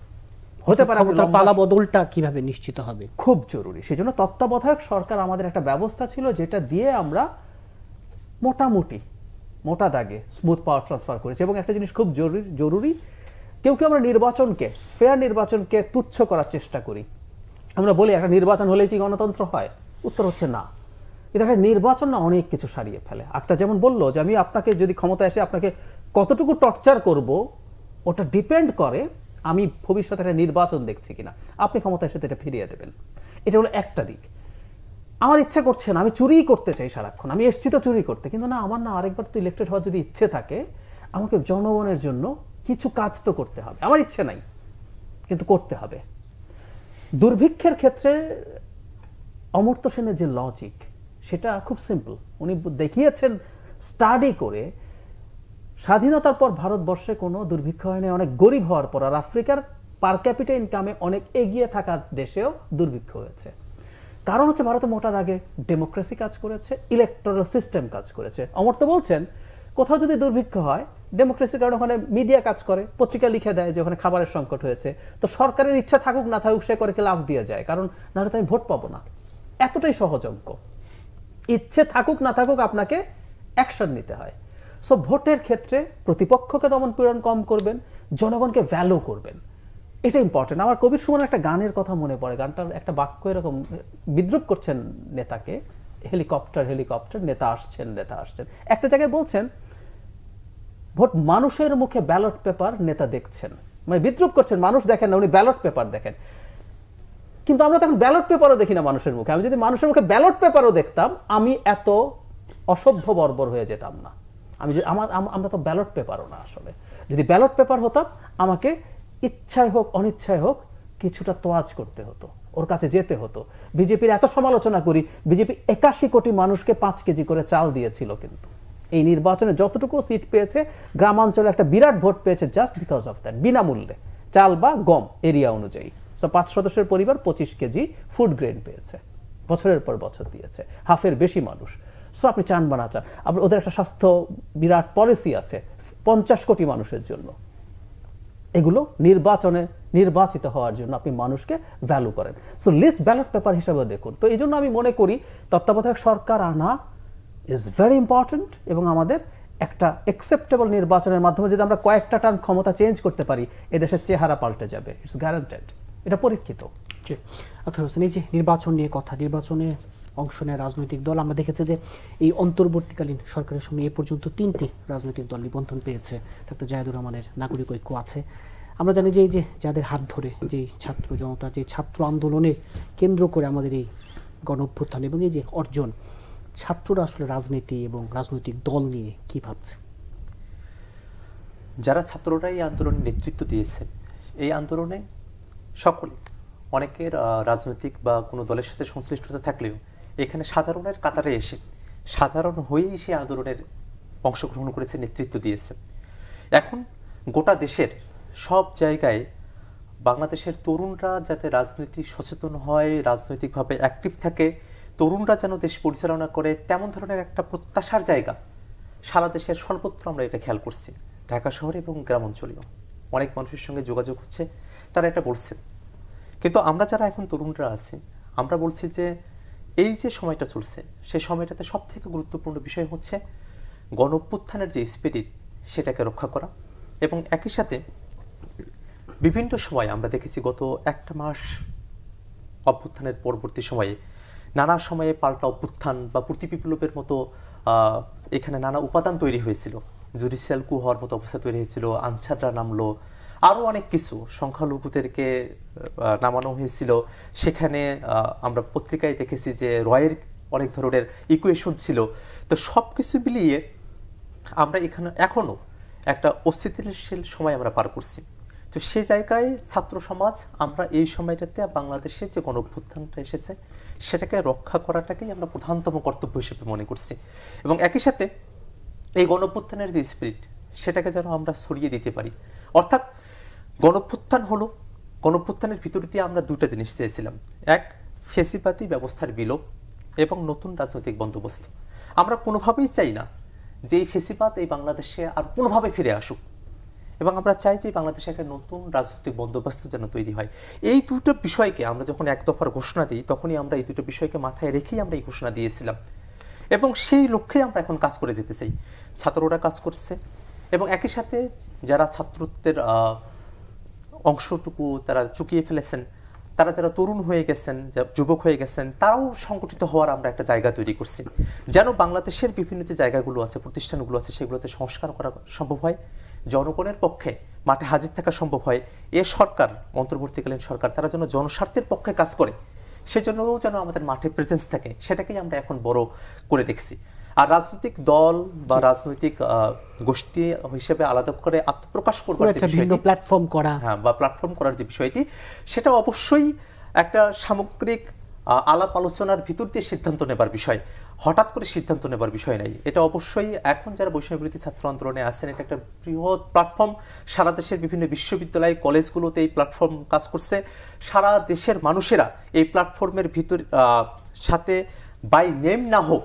হতে পারে পালা বদলটা কিভাবে নিশ্চিত হবে খুব জরুরি সেজন্য তত্ত্বাবধায়ক সরকার আমাদের একটা ব্যবস্থা ছিল যেটা দিয়ে আমরা মোটামুটি মোটা দাগে স্মুথ পাওয়ার ট্রান্সফার করেছে এবং একটা জিনিস খুব জরুরি জরুরি কেউ কেউ আমরা নির্বাচনকে ফেয়ার নির্বাচনকে তুচ্ছ করার চেষ্টা করি আমরা বলি একটা নির্বাচন হলে কি গণতন্ত্র হয় উত্তর হচ্ছে না এটা একটা নির্বাচন না অনেক কিছু সারিয়ে ফেলে আক্তা যেমন বললো যে আমি আপনাকে যদি ক্ষমতা এসে আপনাকে কতটুকু টর্চার করব ওটা ডিপেন্ড করে আমি ভবিষ্যতে একটা নির্বাচন দেখছি কিনা আপনি ক্ষমতায় সাথে এটা ফিরিয়ে দেবেন এটা হলো একটা দিক আমার ইচ্ছে করছে না আমি চুরি করতে চাই সারাক্ষণ আমি এসছি তো চুরি করতে কিন্তু না আমার না আরেকবার তো ইলেকটেড হওয়ার যদি ইচ্ছে থাকে আমাকে জনগণের জন্য কিছু কাজ তো করতে হবে আমার ইচ্ছে নাই কিন্তু করতে হবে দুর্ভিক্ষের ক্ষেত্রে অমর্ত সেনের যে লজিক সেটা খুব সিম্পল উনি দেখিয়েছেন স্টাডি করে স্বাধীনতার পর ভারতবর্ষে কোনো দুর্ভিক্ষ হয়নি অনেক গরিব হওয়ার পর আর আফ্রিকার পার ক্যাপিটা ইনকামে অনেক এগিয়ে থাকা দেশেও দুর্ভিক্ষ হয়েছে কারণ হচ্ছে ভারতে মোটা দাগে ডেমোক্রেসি কাজ করেছে ইলেকট্রাল সিস্টেম কাজ করেছে অমর তো বলছেন কোথাও যদি দুর্ভিক্ষ হয় ডেমোক্রেসির কারণে ওখানে মিডিয়া কাজ করে পত্রিকা লিখে দেয় যে ওখানে খাবারের সংকট হয়েছে তো সরকারের ইচ্ছা থাকুক না থাকুক সে করে লাভ দিয়ে যায় কারণ নাহলে তো আমি ভোট পাবো না এতটাই সহযোগ্য ইচ্ছে থাকুক না থাকুক আপনাকে অ্যাকশন নিতে হয় সো ভোটের ক্ষেত্রে প্রতিপক্ষকে দমন পীড়ন কম করবেন জনগণকে ভ্যালু করবেন এটা ইম্পর্টেন্ট আমার কবির সুমন একটা গানের কথা মনে পড়ে গানটার একটা বাক্য এরকম বিদ্রুপ করছেন নেতাকে হেলিকপ্টার হেলিকপ্টার নেতা আসছেন নেতা আসছেন একটা জায়গায় বলছেন ভোট মানুষের মুখে ব্যালট পেপার নেতা দেখছেন মানে বিদ্রুপ করছেন মানুষ দেখেন না উনি ব্যালট পেপার দেখেন কিন্তু আমরা তখন ব্যালট পেপারও দেখি না মানুষের মুখে আমি যদি মানুষের মুখে ব্যালট পেপারও দেখতাম আমি এত অসভ্য বর্বর হয়ে যেতাম না আমি আমার আমরা তো ব্যালট পেপারও না আসলে যদি ব্যালট পেপার হতাম আমাকে ইচ্ছায় হোক অনিচ্ছায় হোক কিছুটা তোয়াজ করতে হতো ওর কাছে যেতে হতো বিজেপির এত সমালোচনা করি বিজেপি একাশি কোটি মানুষকে পাঁচ কেজি করে চাল দিয়েছিল কিন্তু এই নির্বাচনে যতটুকু সিট পেয়েছে গ্রামাঞ্চলে একটা বিরাট ভোট পেয়েছে জাস্ট বিকজ অফ দ্যাট বিনামূল্যে চাল বা গম এরিয়া অনুযায়ী সো পাঁচ সদস্যের পরিবার পঁচিশ কেজি ফুড গ্রেন পেয়েছে বছরের পর বছর দিয়েছে হাফের বেশি মানুষ সো আপনি চান বা না চান আপনি ওদের একটা স্বাস্থ্য বিরাট পলিসি আছে পঞ্চাশ কোটি মানুষের জন্য এগুলো নির্বাচনে নির্বাচিত হওয়ার জন্য আপনি মানুষকে ভ্যালু করেন সো লিস্ট ব্যালট পেপার হিসাবে দেখুন তো এই জন্য আমি মনে করি তত্ত্বাবধায়ক সরকার আনা ইজ ভেরি ইম্পর্ট্যান্ট এবং আমাদের একটা অ্যাকসেপ্টেবল নির্বাচনের মাধ্যমে যদি আমরা কয়েকটা টান ক্ষমতা চেঞ্জ করতে পারি এদেশের চেহারা পাল্টে যাবে ইটস গ্যারান্টেড এটা পরীক্ষিত আচ্ছা হোসেন এই যে নির্বাচন নিয়ে কথা নির্বাচনে অংশ নেয় রাজনৈতিক দল আমরা দেখেছি যে এই অন্তর্বর্তীকালীন সরকারের সঙ্গে এ পর্যন্ত তিনটি রাজনৈতিক দল নিবন্ধন পেয়েছে ডাক্তার জায়দুর রহমানের নাগরিক ঐক্য আছে আমরা জানি যে এই যে যাদের হাত ধরে যে ছাত্র জনতা যে ছাত্র আন্দোলনে কেন্দ্র করে আমাদের এই গণ অভ্যুত্থান এবং এই যে অর্জন ছাত্ররা আসলে রাজনীতি এবং রাজনৈতিক দল নিয়ে কি ভাবছে যারা ছাত্ররাই আন্দোলনে নেতৃত্ব দিয়েছেন এই আন্দোলনে সকলে অনেকের রাজনৈতিক বা কোনো দলের সাথে সংশ্লিষ্টতা থাকলেও এখানে সাধারণের কাতারে এসে সাধারণ হয়েই সে আন্দোলনের অংশগ্রহণ করেছে নেতৃত্ব দিয়েছে এখন গোটা দেশের সব জায়গায় বাংলাদেশের তরুণরা যাতে রাজনীতি সচেতন হয় রাজনৈতিকভাবে অ্যাক্টিভ থাকে তরুণরা যেন দেশ পরিচালনা করে তেমন ধরনের একটা প্রত্যাশার জায়গা সারা দেশের সর্বত্র আমরা এটা খেয়াল করছি ঢাকা শহরে এবং গ্রাম অঞ্চলেও অনেক মানুষের সঙ্গে যোগাযোগ হচ্ছে তারা এটা বলছে কিন্তু আমরা যারা এখন তরুণরা আছি আমরা বলছি যে এই যে সময়টা চলছে সেই সময়টাতে সব থেকে গুরুত্বপূর্ণ বিষয় হচ্ছে গণ যে স্পিরিট সেটাকে রক্ষা করা এবং একই সাথে বিভিন্ন সময় আমরা দেখেছি গত একটা মাস অভ্যুত্থানের পরবর্তী সময়ে নানা সময়ে পাল্টা অভ্যুত্থান বা প্রতিবিপ্লবের মতো এখানে নানা উপাদান তৈরি হয়েছিল জুডিশিয়াল কু হওয়ার মতো অবস্থা তৈরি হয়েছিল আনসাররা নামলো আরও অনেক কিছু সংখ্যালঘুদেরকে নামানো হয়েছিল সেখানে আমরা পত্রিকায় দেখেছি যে রয়ের অনেক ধরনের ইকুয়েশন ছিল তো সব কিছু মিলিয়ে আমরা এখানে এখনও একটা অস্থিতিশীল সময় আমরা পার করছি তো সেই জায়গায় ছাত্র সমাজ আমরা এই সময়টাতে বাংলাদেশে যে গণভ্যুত্থানটা এসেছে সেটাকে রক্ষা করাটাকেই আমরা প্রধানতম কর্তব্য হিসেবে মনে করছি এবং একই সাথে এই গণভ্যুত্থানের যে স্পিরিট সেটাকে যেন আমরা সরিয়ে দিতে পারি অর্থাৎ গণপ্রত্যান হলো গণপ্রত্যানের ভিতর দিয়ে আমরা দুটো জিনিস চেয়েছিলাম এক ফেসিপাতি ব্যবস্থার বিলোপ এবং নতুন রাজনৈতিক বন্দোবস্ত আমরা কোনোভাবেই চাই না যে এই ফেসিপাত এই বাংলাদেশে আর কোনোভাবে ফিরে আসুক এবং আমরা চাই যে বাংলাদেশে একটা নতুন রাজনৈতিক বন্দোবস্ত যেন তৈরি হয় এই দুটো বিষয়কে আমরা যখন এক দফার ঘোষণা দিই তখনই আমরা এই দুটো বিষয়কে মাথায় রেখেই আমরা এই ঘোষণা দিয়েছিলাম এবং সেই লক্ষ্যে আমরা এখন কাজ করে যেতে চাই ছাত্ররা কাজ করছে এবং একই সাথে যারা ছাত্রত্বের অংশটুকু তারা চুকিয়ে ফেলেছেন তারা যারা তরুণ হয়ে গেছেন যুবক হয়ে গেছেন তারাও সংগঠিত হওয়ার আমরা একটা জায়গা তৈরি করছি যেন বাংলাদেশের বিভিন্ন যে জায়গাগুলো আছে প্রতিষ্ঠানগুলো আছে সেগুলোতে সংস্কার করা সম্ভব হয় জনগণের পক্ষে মাঠে হাজির থাকা সম্ভব হয় এ সরকার অন্তর্বর্তীকালীন সরকার তারা যেন জনস্বার্থের পক্ষে কাজ করে সেজন্যও যেন আমাদের মাঠে প্রেজেন্স থাকে সেটাকেই আমরা এখন বড় করে দেখছি আর রাজনৈতিক দল বা রাজনৈতিক গোষ্ঠী হিসেবে আলাদা করে আত্মপ্রকাশ করবার যে বিষয়টি প্ল্যাটফর্ম করা হ্যাঁ বা প্ল্যাটফর্ম করার যে বিষয়টি সেটা অবশ্যই একটা সামগ্রিক আলাপ আলোচনার ভিতর দিয়ে সিদ্ধান্ত নেবার বিষয় হঠাৎ করে সিদ্ধান্ত নেবার বিষয় নাই এটা অবশ্যই এখন যারা বৈষম্যবৃত্তি ছাত্র আন্দোলনে আছেন এটা একটা বৃহৎ প্ল্যাটফর্ম সারা দেশের বিভিন্ন বিশ্ববিদ্যালয় কলেজগুলোতে এই প্ল্যাটফর্ম কাজ করছে সারা দেশের মানুষেরা এই প্ল্যাটফর্মের ভিতর সাথে বাই নেম না হোক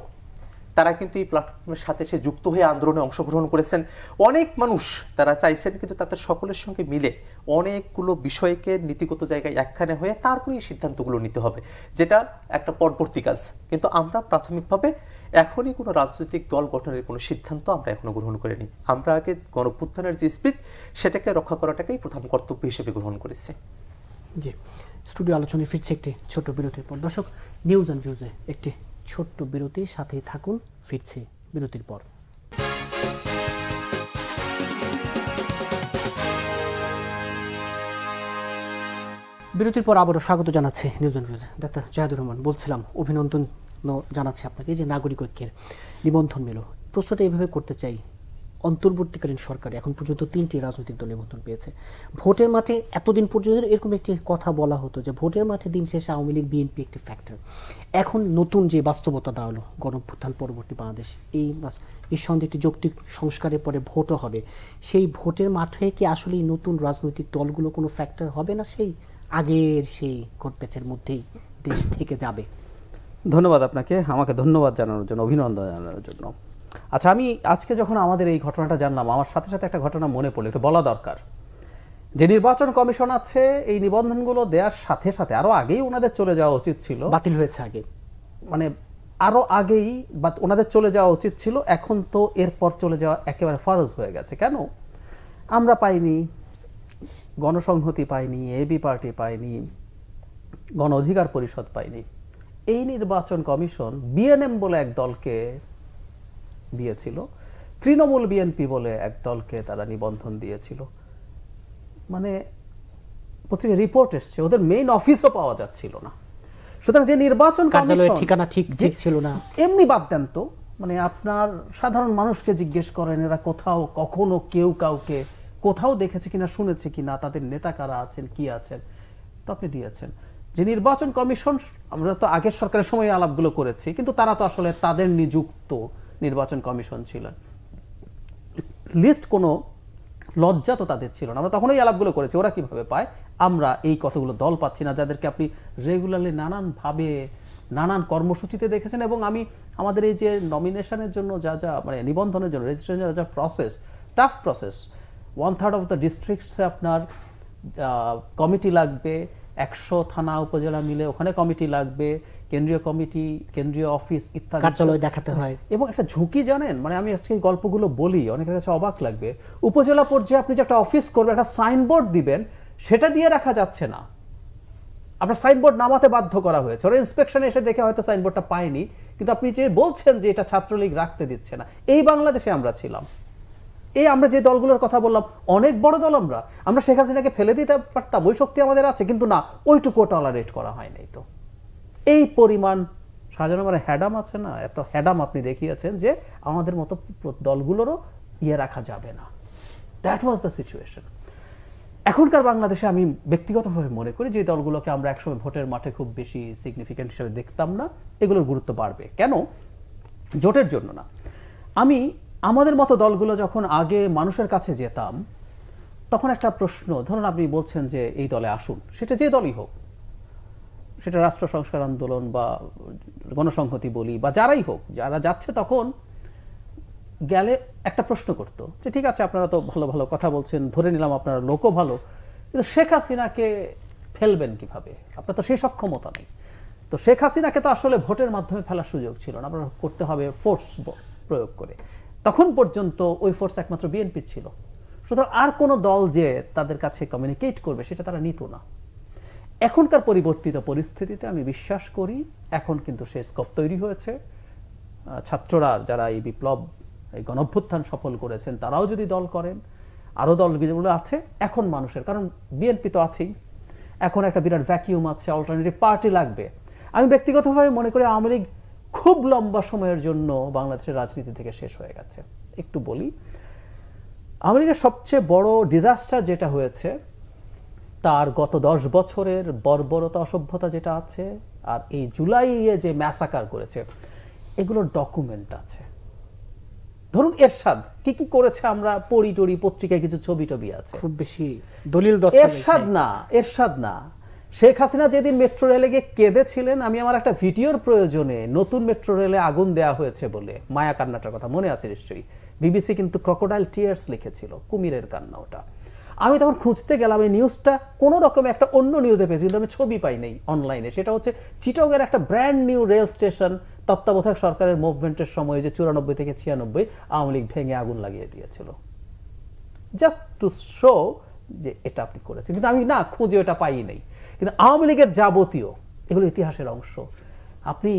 তারা কিন্তু এই প্ল্যাটফর্মের সাথে সে যুক্ত হয়ে আন্দোলনে অংশগ্রহণ করেছেন অনেক মানুষ তারা চাইছেন কিন্তু তাদের সকলের সঙ্গে মিলে অনেকগুলো বিষয়কে নীতিগত জায়গায় একখানে হয়ে তারপরেই সিদ্ধান্তগুলো নিতে হবে যেটা একটা পরবর্তী কাজ কিন্তু আমরা প্রাথমিকভাবে এখনই কোনো রাজনৈতিক দল গঠনের কোনো সিদ্ধান্ত আমরা এখনো গ্রহণ করিনি আমরা আগে গণপুত্থানের যে স্পিড সেটাকে রক্ষা করাটাকেই প্রধান কর্তব্য হিসেবে গ্রহণ করেছে জি স্টুডিও আলোচনায় ফিরছে একটি ছোট বিরতির পর দর্শক নিউজ অ্যান্ড ভিউজে একটি ছোট্ট বিরতির সাথে থাকুন ফিরছি বিরতির পর বিরতির পর আবারও স্বাগত জানাচ্ছে news and views doctor Jahadur Rahman বলছিলাম অভিনন্দন জানাচ্ছি আপনাকে যে নাগরিক ঐক্যের নিবন্ধন মেলো প্রশ্নটা এভাবে করতে চাই অন্তর্বর্তীকালীন সরকার এখন পর্যন্ত তিনটি রাজনৈতিক দল নিবন্ধন পেয়েছে ভোটের মাঠে এতদিন পর্যন্ত এরকম একটি কথা বলা হতো যে ভোটের মাঠে দিন শেষে আওয়ামী লীগ বিএনপি একটি ফ্যাক্টর এখন নতুন যে বাস্তবতা দাঁড়ালো গণভ্যুত্থান পরবর্তী বাংলাদেশ এই সঙ্গে একটি যৌক্তিক সংস্কারের পরে ভোটও হবে সেই ভোটের মাঠে কি আসলেই নতুন রাজনৈতিক দলগুলো কোনো ফ্যাক্টর হবে না সেই আগের সেই ঘটপেচের মধ্যেই দেশ থেকে যাবে ধন্যবাদ আপনাকে আমাকে ধন্যবাদ জানানোর জন্য অভিনন্দন জানানোর জন্য আচ্ছা আমি আজকে যখন আমাদের এই ঘটনাটা জানলাম আমার সাথে সাথে একটা ঘটনা মনে পড়লো একটু বলা দরকার যে নির্বাচন কমিশন আছে এই নিবন্ধনগুলো দেওয়ার সাথে সাথে আরো আগেই ওনাদের চলে যাওয়া উচিত ছিল বাতিল হয়েছে আগে মানে আরো আগেই বা ওনাদের চলে যাওয়া উচিত ছিল এখন তো এরপর চলে যাওয়া একেবারে ফরজ হয়ে গেছে কেন আমরা পাইনি গণসংহতি পাইনি এবি পার্টি পাইনি গণ অধিকার পরিষদ পাইনি এই নির্বাচন কমিশন বিএনএম বলে এক দলকে দিয়েছিল তৃণমূল বিএনপি বলে এক দলকে তারা নিবন্ধন দিয়েছিল মানে পত্রিকা রিপোর্ট এসছে ওদের মেইন অফিসও পাওয়া যাচ্ছিল না সুতরাং যে নির্বাচন কার্যালয়ের ঠিকানা ঠিক ঠিক ছিল না এমনি বাদ দেন তো মানে আপনার সাধারণ মানুষকে জিজ্ঞেস করেন এরা কোথাও কখনো কেউ কাউকে কোথাও দেখেছে কিনা শুনেছে কিনা তাদের নেতা কারা আছেন কি আছেন তো আপনি দিয়েছেন যে নির্বাচন কমিশন আমরা তো আগের সরকারের সময় আলাপগুলো করেছি কিন্তু তারা তো আসলে তাদের নিযুক্ত নির্বাচন কমিশন ছিলেন লিস্ট কোনো লজ্জা তো তাদের ছিল না আমরা তখন এই আলাপগুলো করেছি ওরা কিভাবে পায় আমরা এই কতগুলো দল পাচ্ছি না যাদেরকে আপনি রেগুলারলি নানানভাবে নানান কর্মসূচিতে দেখেছেন এবং আমি আমাদের এই যে নমিনেশনের জন্য যা যা মানে নিবন্ধনের জন্য রেজিস্ট্রেশনের যা process tough process one third of the ডিস্ট্রিক্টসে আপনার কমিটি লাগবে একশো থানা উপজেলা মিলে ওখানে কমিটি লাগবে কেন্দ্রীয় কমিটি কেন্দ্রীয় অফিস ইত্যাদি কার্যালয় দেখাতে হয় এবং একটা ঝুঁকি জানেন মানে আমি আজকে গল্পগুলো বলি অনেকের কাছে অবাক লাগবে উপজেলা পর্যায়ে আপনি যে একটা অফিস করবেন একটা সাইনবোর্ড দিবেন সেটা দিয়ে রাখা যাচ্ছে না আপনার সাইনবোর্ড নামাতে বাধ্য করা হয়েছে ওরা ইন্সপেকশনে এসে দেখে হয়তো সাইনবোর্ডটা পায়নি কিন্তু আপনি যে বলছেন যে এটা ছাত্রলীগ রাখতে দিচ্ছে না এই বাংলাদেশে আমরা ছিলাম এই আমরা যে দলগুলোর কথা বললাম অনেক বড় দল আমরা আমরা শেখ হাসিনাকে ফেলে দিতে পারতাম ওই শক্তি আমাদের আছে কিন্তু না ওইটুকু টলারেট করা হয় নাই তো এই পরিমাণ সাজানো মানে হ্যাডাম আছে না এত হ্যাডাম আপনি দেখিয়েছেন যে আমাদের মতো দলগুলোরও ইয়ে রাখা যাবে না দ্যাট ওয়াজ দ্য সিচুয়েশন এখনকার বাংলাদেশে আমি ব্যক্তিগতভাবে মনে করি যে দলগুলোকে আমরা একসময় ভোটের মাঠে খুব বেশি সিগনিফিক্যান্ট হিসেবে দেখতাম না এগুলোর গুরুত্ব বাড়বে কেন জোটের জন্য না আমি আমাদের মতো দলগুলো যখন আগে মানুষের কাছে যেতাম তখন একটা প্রশ্ন ধরুন আপনি বলছেন যে এই দলে আসুন সেটা যে দলই হোক সেটা রাষ্ট্র সংস্কার আন্দোলন বা গণসংহতি বলি বা যারাই হোক যারা যাচ্ছে তখন গেলে একটা প্রশ্ন করত যে ঠিক আছে আপনারা তো ভালো ভালো কথা বলছেন ধরে নিলাম আপনারা লোকও ভালো কিন্তু শেখ হাসিনাকে ফেলবেন কিভাবে আপনার তো সেই সক্ষমতা নেই তো শেখ হাসিনাকে তো আসলে ভোটের মাধ্যমে ফেলার সুযোগ ছিল না আপনারা করতে হবে ফোর্স প্রয়োগ করে তখন পর্যন্ত ওই ফোর্স একমাত্র বিএনপির ছিল সুতরাং আর কোনো দল যে তাদের কাছে কমিউনিকেট করবে সেটা তারা নিত না এখনকার পরিবর্তিত পরিস্থিতিতে আমি বিশ্বাস করি এখন কিন্তু সে স্কোপ তৈরি হয়েছে ছাত্ররা যারা এই বিপ্লব এই গণভ্যুত্থান সফল করেছেন তারাও যদি দল করেন আরও দলগুলো আছে এখন মানুষের কারণ বিএনপি তো আছেই এখন একটা বিরাট ভ্যাকিউম আছে অল্টারনেটিভ পার্টি লাগবে আমি ব্যক্তিগতভাবে মনে করি আওয়ামী লীগ খুব লম্বা সময়ের জন্য বাংলাদেশের রাজনীতি থেকে শেষ হয়ে গেছে একটু বলি আমেরিকার সবচেয়ে বড় ডিজাস্টার যেটা হয়েছে তার গত দশ বছরের বর্বরতা অসভ্যতা যেটা আছে আর এই জুলাইয়ে যে ম্যাসাকার করেছে এগুলো ডকুমেন্ট আছে ধরুন এরশাদ কি কি করেছে আমরা পড়ি টড়ি পত্রিকায় কিছু ছবি টবি আছে খুব বেশি দলিল এরশাদ না এরশাদ না শেখ হাসিনা যেদিন মেট্রো রেলে গিয়ে কেঁদেছিলেন আমি আমার একটা ভিডিওর প্রয়োজনে নতুন মেট্রো রেলে আগুন দেয়া হয়েছে বলে মায়া কান্নাটার কথা মনে আছে নিশ্চয়ই বিবিসি কিন্তু ক্রকোডাইল টিয়ার্স লিখেছিল কুমিরের কান্না ওটা আমি তখন খুঁজতে গেলাম এই নিউজটা কোনো রকম একটা অন্য নিউজে পেয়েছি কিন্তু আমি ছবি পাই নেই অনলাইনে সেটা হচ্ছে চিটগের একটা ব্র্যান্ড নিউ রেল স্টেশন তত্ত্বাবধায়ক সরকারের মুভমেন্টের সময় যে চুরানব্বই থেকে ছিয়ানব্বই আওয়ামী লীগ ভেঙে আগুন লাগিয়ে দিয়েছিল জাস্ট টু শো যে এটা আপনি করেছেন কিন্তু আমি না খুঁজে ওটা পাই নেই কিন্তু আওয়ামী লীগের যাবতীয় এগুলো ইতিহাসের অংশ আপনি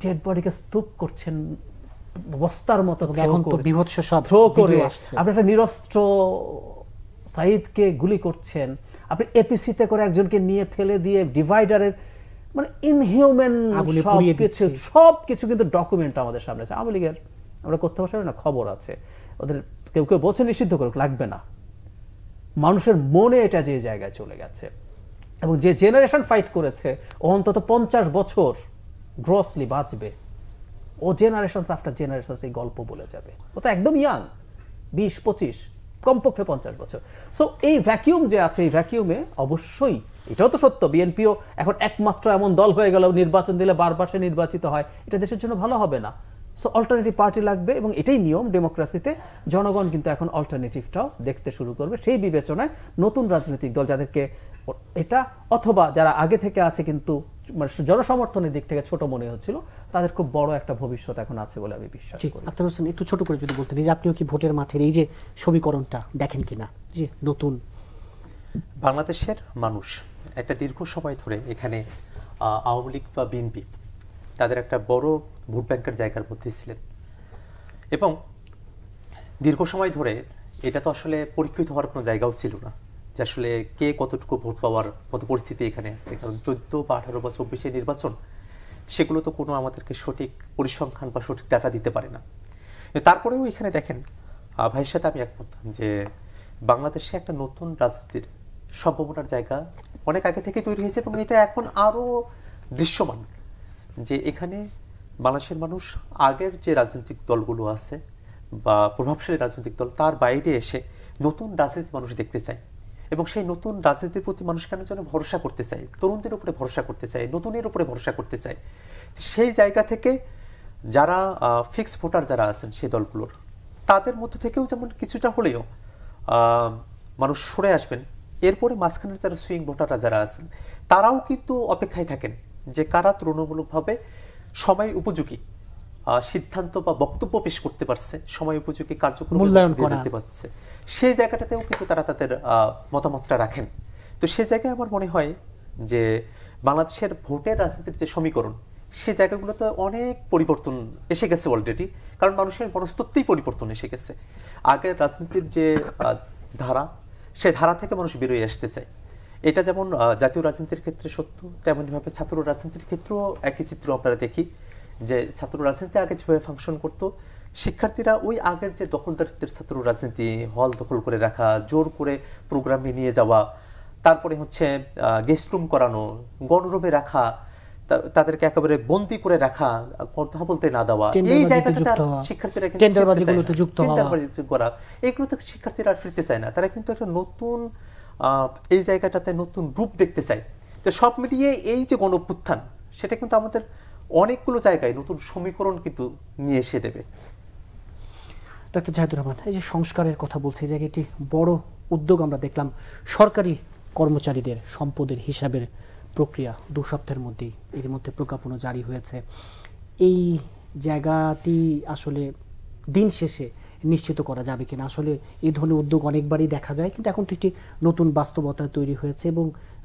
ডেড বডিকে স্তূপ করছেন বস্তার মতো এখন তো বিভৎস সব আপনি একটা নিরস্ত্র সাইদকে গুলি করছেন আপনি এপিসিতে করে একজনকে নিয়ে ফেলে দিয়ে ডিভাইডারের মানে ইনহিউম্যান সবকিছু সব কিছু কিন্তু ডকুমেন্ট আমাদের সামনে আছে আওয়ামী লীগের আমরা করতে পারছি না খবর আছে ওদের কেউ কেউ বলছে নিষিদ্ধ করুক লাগবে না মানুষের মনে এটা যে জায়গায় চলে গেছে এবং যে জেনারেশন ফাইট করেছে ও অন্তত পঞ্চাশ বছর গ্রসলি বাঁচবে ও জেনারেশন আফটার জেনারেশন এই গল্প বলে যাবে ও তো একদম ইয়াং বিশ পঁচিশ কমপক্ষে পঞ্চাশ বছর সো এই ভ্যাকিউম যে আছে এই ভ্যাকিউমে অবশ্যই এটাও তো সত্য বিএনপিও এখন একমাত্র এমন দল হয়ে গেল নির্বাচন দিলে বারবার সে নির্বাচিত হয় এটা দেশের জন্য ভালো হবে না সো অল্টারনেটিভ পার্টি লাগবে এবং এটাই নিয়ম ডেমোক্রাসিতে জনগণ কিন্তু এখন অল্টারনেটিভটাও দেখতে শুরু করবে সেই বিবেচনায় নতুন রাজনৈতিক দল যাদেরকে এটা অথবা যারা আগে থেকে আছে কিন্তু মানে জনসমর্থনের দিক থেকে ছোট মনে হচ্ছিল তাদের খুব বড় একটা ভবিষ্যৎ এখন আছে বলে আমি বিশ্বাস করি আপনার হোসেন একটু ছোট করে যদি বলতেন এই যে আপনিও কি ভোটের মাঠের এই যে সমীকরণটা দেখেন কিনা যে নতুন বাংলাদেশের মানুষ একটা দীর্ঘ সময় ধরে এখানে আওয়ামী লীগ বা বিএনপি তাদের একটা বড় ভোট ব্যাংকের জায়গার মধ্যে ছিলেন এবং দীর্ঘ সময় ধরে এটা তো আসলে পরীক্ষিত হওয়ার কোনো জায়গাও ছিল না যে আসলে কে কতটুকু ভোট পাওয়ার মতো পরিস্থিতি এখানে আছে কারণ চোদ্দো বা আঠারো বা চব্বিশে নির্বাচন সেগুলো তো কোনো আমাদেরকে সঠিক পরিসংখ্যান বা সঠিক ডাটা দিতে পারে না তারপরেও এখানে দেখেন ভাইয়ের সাথে আমি একমত যে বাংলাদেশে একটা নতুন রাজনীতির সম্ভাবনার জায়গা অনেক আগে থেকে তৈরি হয়েছে এবং এটা এখন আরও দৃশ্যমান যে এখানে বাংলাদেশের মানুষ আগের যে রাজনৈতিক দলগুলো আছে বা প্রভাবশালী রাজনৈতিক দল তার বাইরে এসে নতুন রাজনীতি মানুষ দেখতে চায় এবং সেই নতুন রাজনীতির প্রতি মানুষ কেন যেন ভরসা করতে চায় তরুণদের উপরে ভরসা করতে চায় নতুনের উপরে ভরসা করতে চায় সেই জায়গা থেকে যারা ফিক্স ভোটার যারা আছেন সেই দলগুলোর তাদের মধ্যে থেকেও যেমন কিছুটা হলেও মানুষ সরে আসবেন এরপরে মাঝখানের যারা সুইং ভোটাররা যারা আছেন তারাও কিন্তু অপেক্ষায় থাকেন যে কারা তুলনামূলকভাবে সময় উপযোগী সিদ্ধান্ত বা বক্তব্য পেশ করতে পারছে সময় উপযোগী কার্যক্রম মূল্যায়ন করতে পারছে সেই জায়গাটাতেও কিন্তু তারা তাদের মতামতটা রাখেন তো সে জায়গায় আমার মনে হয় যে বাংলাদেশের ভোটের রাজনীতির যে সমীকরণ সে জায়গাগুলোতে অনেক পরিবর্তন এসে গেছে অলরেডি কারণ মানুষের মনস্তত্ত্বেই পরিবর্তন এসে গেছে আগের রাজনীতির যে ধারা সে ধারা থেকে মানুষ বেরোয় আসতে চায় এটা যেমন জাতীয় রাজনীতির ক্ষেত্রে সত্য তেমনইভাবে ছাত্র রাজনীতির ক্ষেত্রেও একই চিত্র আপনারা দেখি যে ছাত্র রাজনীতি আগে যেভাবে ফাংশন করত শিক্ষার্থীরা ওই আগের যে দখলদারিত্বের ছাত্র রাজনীতি হল দখল করে রাখা জোর করে প্রোগ্রামে নিয়ে যাওয়া তারপরে হচ্ছে গেস্ট রুম করানো গণরুমে রাখা তাদেরকে একেবারে বন্দি করে রাখা কথা বলতে না দেওয়া এই জায়গাটা এগুলো তো শিক্ষার্থীরা ফিরতে চায় না তারা কিন্তু একটা নতুন এই জায়গাটাতে নতুন রূপ দেখতে চায় তো সব মিলিয়ে এই যে গণপুত্থান সেটা কিন্তু আমাদের অনেকগুলো জায়গায় নতুন সমীকরণ কিন্তু নিয়ে এসে দেবে ডাক্তার জাহিদুর রহমান এই যে সংস্কারের কথা বলছে এই জায়গায় একটি বড় উদ্যোগ আমরা দেখলাম সরকারি কর্মচারীদের সম্পদের হিসাবের প্রক্রিয়া দু সপ্তাহের মধ্যেই এর মধ্যে প্রজ্ঞাপনও জারি হয়েছে এই জায়গাটি আসলে দিন শেষে নিশ্চিত করা যাবে কিনা আসলে এই ধরনের উদ্যোগ অনেকবারই দেখা যায় কিন্তু এখন ঠিক নতুন বাস্তবতা তৈরি হয়েছে এবং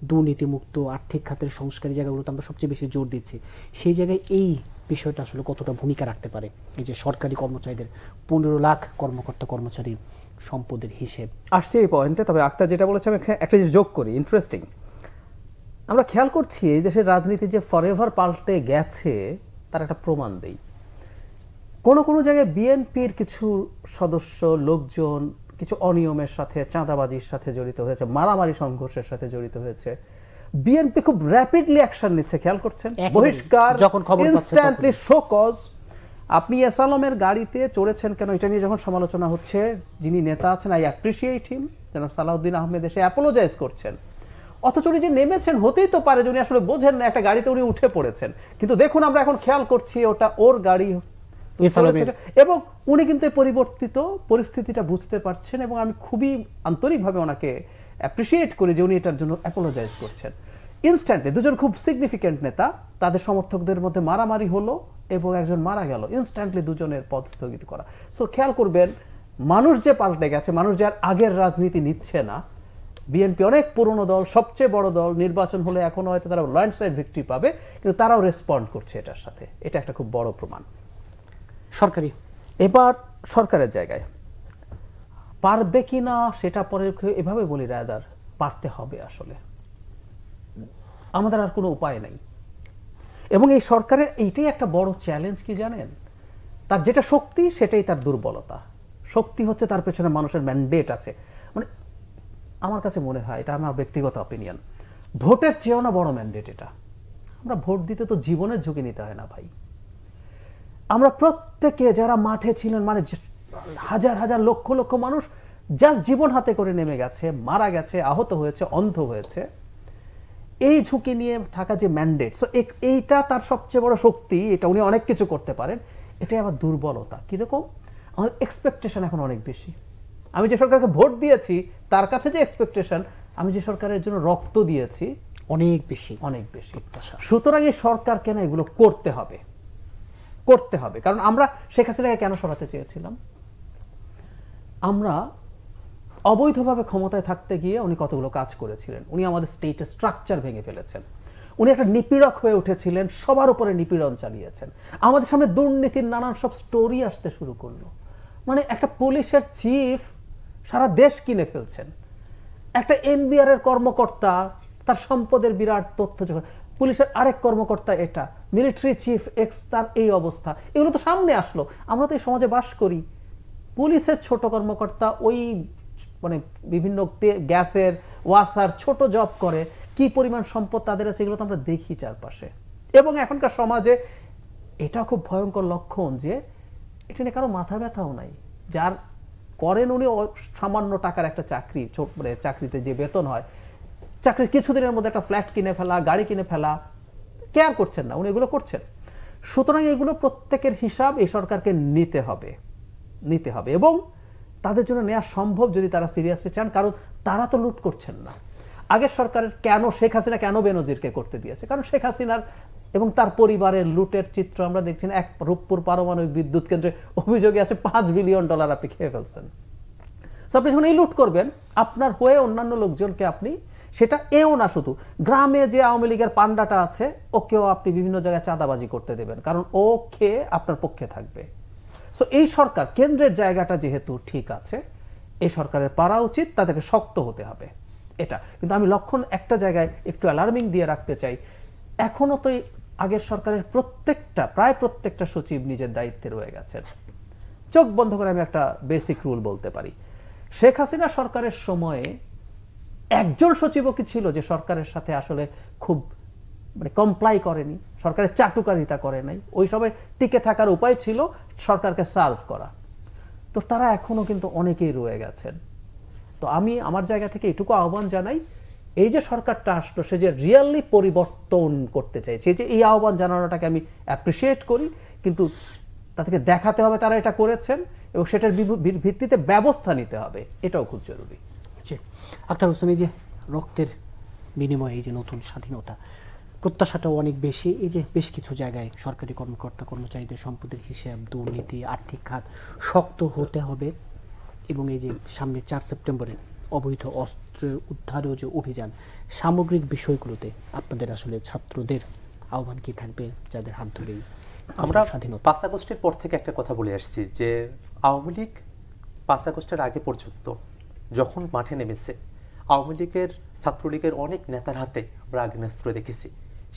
দুর্নীতিমুক্ত আর্থিক খাতের সংস্কারী জায়গাগুলোতে আমরা সবচেয়ে বেশি জোর দিচ্ছি সেই জায়গায় এই বিষয়টা আসলে কতটা ভূমিকা রাখতে পারে এই যে সরকারি কর্মচারীদের পনেরো লাখ কর্মকর্তা কর্মচারীর সম্পদের হিসেব আসছে এই পয়েন্টে তবে আক্তার যেটা বলেছে আমি একটা জিনিস যোগ করি ইন্টারেস্টিং আমরা খেয়াল করছি এই দেশের রাজনীতি যে ফরেভার পাল্টে গেছে তার একটা প্রমাণ দেই কোনো কোনো জায়গায় বিএনপির কিছু সদস্য লোকজন কিছু অনিয়মের সাথে চাঁদাবাজির সাথে জড়িত হয়েছে মারামারি সংঘর্ষের সাথে জড়িত হয়েছে বিএনপি খুব র্যাপিডলি অ্যাকশন নিচ্ছে খেয়াল করছেন বহিষ্কার যখন খবর ইনস্ট্যান্টলি শো আপনি এসালমের গাড়িতে চড়েছেন কেন এটা নিয়ে যখন সমালোচনা হচ্ছে যিনি নেতা আছেন আই অ্যাপ্রিসিয়েট হিম যেন সালাউদ্দিন আহমেদ এসে অ্যাপোলোজাইজ করছেন অথচ উনি যে নেমেছেন হতেই তো পারে যে উনি আসলে বোঝেন না একটা গাড়িতে উনি উঠে পড়েছেন কিন্তু দেখুন আমরা এখন খেয়াল করছি ওটা ওর গাড়ি এবং উনি কিন্তু পরিবর্তিত পরিস্থিতিটা বুঝতে পারছেন এবং আমি খুবই আন্তরিকভাবে ওনাকে অ্যাপ্রিসিয়েট করি যে উনি এটার জন্য অ্যাপোলোজাইজ করছেন ইনস্ট্যান্টলি দুজন খুব সিগনিফিক্যান্ট নেতা তাদের সমর্থকদের মধ্যে মারামারি হলো এবং একজন মারা গেল ইনস্ট্যান্টলি দুজনের পদ স্থগিত করা সো খেয়াল করবেন মানুষ যে পাল্টে গেছে মানুষ যার আগের রাজনীতি নিচ্ছে না বিএনপি অনেক পুরনো দল সবচেয়ে বড় দল নির্বাচন হলে এখনো হয়তো তারা ল্যান্ডস্লাইড ভিক্টরি পাবে কিন্তু তারাও রেসপন্ড করছে এটার সাথে এটা একটা খুব বড় প্রমাণ সরকারি এবার সরকারের জায়গায় পারবে কি না সেটা পরে এভাবে বলি রায়দার পারতে হবে আসলে আমাদের আর কোনো উপায় নাই এবং এই সরকারের এইটাই একটা বড় চ্যালেঞ্জ কি জানেন তার যেটা শক্তি সেটাই তার দুর্বলতা শক্তি হচ্ছে তার পেছনে মানুষের ম্যান্ডেট আছে মানে আমার কাছে মনে হয় এটা আমার ব্যক্তিগত অপিনিয়ন ভোটের চেয়েও না বড় ম্যান্ডেট এটা আমরা ভোট দিতে তো জীবনের ঝুঁকি নিতে হয় না ভাই আমরা প্রত্যেকে যারা মাঠে ছিলেন মানে হাজার হাজার লক্ষ লক্ষ মানুষ জাস্ট জীবন হাতে করে নেমে গেছে মারা গেছে আহত হয়েছে অন্ধ হয়েছে এই ঝুঁকি নিয়ে থাকা যে ম্যান্ডেট সো এইটা তার সবচেয়ে বড় শক্তি এটা উনি অনেক কিছু করতে পারেন এটাই আমার দুর্বলতা কিরকম আমার এক্সপেকটেশন এখন অনেক বেশি আমি যে সরকারকে ভোট দিয়েছি তার কাছে যে এক্সপেকটেশন আমি যে সরকারের জন্য রক্ত দিয়েছি অনেক বেশি অনেক বেশি সুতরাং এই সরকারকে না এগুলো করতে হবে করতে হবে কারণ আমরা শেখ হাসিনাকে কেন সরাতে চেয়েছিলাম আমরা অবৈধভাবে ক্ষমতায় থাকতে গিয়ে উনি কতগুলো কাজ করেছিলেন উনি আমাদের স্টেটের স্ট্রাকচার ভেঙে ফেলেছেন উনি একটা নিপীড়ক হয়ে উঠেছিলেন সবার উপরে নিপীড়ন চালিয়েছেন আমাদের সামনে দুর্নীতির নানান সব স্টোরি আসতে শুরু করলো মানে একটা পুলিশের চিফ সারা দেশ কিনে ফেলছেন একটা এনবিআর এর কর্মকর্তা তার সম্পদের বিরাট তথ্য যখন পুলিশের আরেক কর্মকর্তা এটা মিলিটারি চিফ এক্স তার এই অবস্থা এগুলো তো সামনে আসলো আমরা তো এই সমাজে বাস করি পুলিশের ছোট কর্মকর্তা ওই মানে বিভিন্ন গ্যাসের ওয়াসার ছোট জব করে কি পরিমাণ সম্পদ তাদের আছে এগুলো তো আমরা দেখি চারপাশে এবং এখনকার সমাজে এটা খুব ভয়ঙ্কর লক্ষণ যে এটা নিয়ে কারো মাথা ব্যথাও নাই যার করেন উনি সামান্য টাকার একটা চাকরি মানে চাকরিতে যে বেতন হয় চাকরির কিছুদিনের মধ্যে একটা ফ্ল্যাট কিনে ফেলা গাড়ি কিনে ফেলা কেয়ার করছেন না উনি এগুলো করছেন সুতরাং এগুলো প্রত্যেকের হিসাব এই সরকারকে নিতে হবে নিতে হবে এবং তাদের জন্য নেওয়া সম্ভব যদি তারা সিরিয়াসলি চান কারণ তারা তো লুট করছেন না আগের সরকারের কেন শেখ হাসিনা কেন বেনজিরকে করতে দিয়েছে কারণ শেখ হাসিনার এবং তার পরিবারের লুটের চিত্র আমরা দেখছি এক রূপপুর পারমাণবিক বিদ্যুৎ কেন্দ্রে অভিযোগে আছে পাঁচ বিলিয়ন ডলার আপনি খেয়ে ফেলছেন আপনি যখন এই লুট করবেন আপনার হয়ে অন্যান্য লোকজনকে আপনি সেটা এও না শুধু গ্রামে যে আওয়ামী লীগের পান্ডাটা আছে ওকেও আপনি বিভিন্ন জায়গায় চাঁদাবাজি করতে দেবেন কারণ ও খেয়ে আপনার পক্ষে থাকবে সো এই সরকার কেন্দ্রের জায়গাটা যেহেতু ঠিক আছে এই সরকারের পারা উচিত তাদেরকে শক্ত হতে হবে এটা কিন্তু আমি লক্ষণ একটা জায়গায় একটু অ্যালার্মিং দিয়ে রাখতে চাই এখনও তো আগের সরকারের প্রত্যেকটা প্রায় প্রত্যেকটা সচিব নিজের দায়িত্বে রয়ে গেছেন চোখ বন্ধ করে আমি একটা বেসিক রুল বলতে পারি শেখ হাসিনা সরকারের সময়ে একজন সচিবও কি ছিল যে সরকারের সাথে আসলে খুব মানে কমপ্লাই করেনি সরকারের চাটুকারিতা করে নাই ওই সবে টিকে থাকার উপায় ছিল সরকারকে সার্ভ করা তো তারা এখনও কিন্তু অনেকেই রয়ে গেছেন তো আমি আমার জায়গা থেকে এটুকু আহ্বান জানাই এই যে সরকারটা আসলো সে যে রিয়েললি পরিবর্তন করতে চাইছে যে এই আহ্বান জানানোটাকে আমি অ্যাপ্রিসিয়েট করি কিন্তু তাদেরকে দেখাতে হবে তারা এটা করেছেন এবং সেটার ভিত্তিতে ব্যবস্থা নিতে হবে এটাও খুব জরুরি হচ্ছে আক্তার হোসেন এই যে রক্তের বিনিময়ে এই যে নতুন স্বাধীনতা প্রত্যাশাটাও অনেক বেশি এই যে বেশ কিছু জায়গায় সরকারি কর্মকর্তা কর্মচারীদের সম্পদের হিসাব দুর্নীতি আর্থিক খাত শক্ত হতে হবে এবং এই যে সামনে চার সেপ্টেম্বরে অবৈধ অস্ত্র উদ্ধারও যে অভিযান সামগ্রিক বিষয়গুলোতে আপনাদের আসলে ছাত্রদের আহ্বান কি থাকবে যাদের হাত ধরেই আমরা স্বাধীনতা পাঁচ আগস্টের পর থেকে একটা কথা বলে আসছি যে আওয়ামী লীগ পাঁচ আগস্টের আগে পর্যন্ত যখন মাঠে নেমেছে আওয়ামী লীগের ছাত্রলীগের অনেক নেতার হাতে আমরা আগ্নেয়াস্ত্র দেখেছি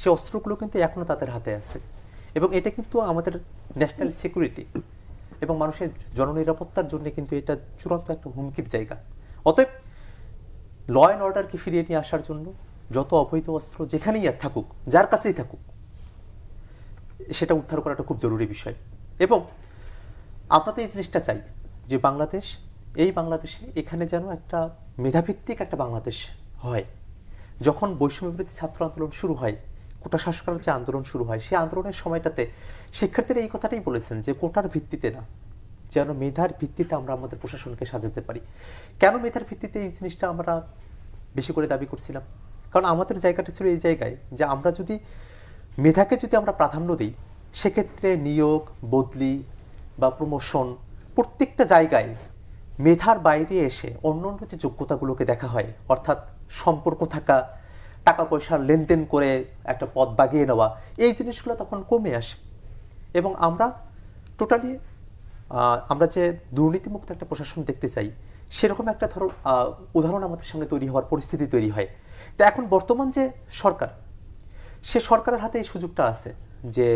সে অস্ত্রগুলো কিন্তু এখনও তাদের হাতে আছে এবং এটা কিন্তু আমাদের ন্যাশনাল সিকিউরিটি এবং মানুষের জননিরাপত্তার জন্য কিন্তু এটা চূড়ান্ত একটা হুমকির জায়গা অতএব ল অ্যান্ড অর্ডারকে ফিরিয়ে নিয়ে আসার জন্য যত অবৈধ অস্ত্র যেখানেই আর থাকুক যার কাছেই থাকুক সেটা উদ্ধার করাটা খুব জরুরি বিষয় এবং আমরা তো এই জিনিসটা চাই যে বাংলাদেশ এই বাংলাদেশে এখানে যেন একটা মেধাভিত্তিক একটা বাংলাদেশ হয় যখন বৈষম্যবিরোধী ছাত্র আন্দোলন শুরু হয় কোটা শাসকরা যে আন্দোলন শুরু হয় সেই আন্দোলনের সময়টাতে শিক্ষার্থীরা এই কথাটাই বলেছেন যে কোটার ভিত্তিতে না যেন মেধার ভিত্তিতে আমরা আমাদের প্রশাসনকে সাজাতে পারি কেন মেধার ভিত্তিতে এই জিনিসটা আমরা বেশি করে দাবি করছিলাম কারণ আমাদের জায়গাটা ছিল এই জায়গায় যে আমরা যদি মেধাকে যদি আমরা প্রাধান্য দিই সেক্ষেত্রে নিয়োগ বদলি বা প্রমোশন প্রত্যেকটা জায়গায় মেধার বাইরে এসে অন্য অন্য যে যোগ্যতাগুলোকে দেখা হয় অর্থাৎ সম্পর্ক থাকা টাকা পয়সার লেনদেন করে একটা পথ বাগিয়ে নেওয়া এই জিনিসগুলো তখন কমে আসে এবং আমরা টোটালি আমরা যে দুর্নীতিমুক্ত একটা প্রশাসন দেখতে চাই সেরকম একটা ধরো উদাহরণ আমাদের সামনে তৈরি হওয়ার পরিস্থিতি তৈরি হয় তা এখন বর্তমান যে সরকার সে সরকারের হাতে এই সুযোগটা আছে যে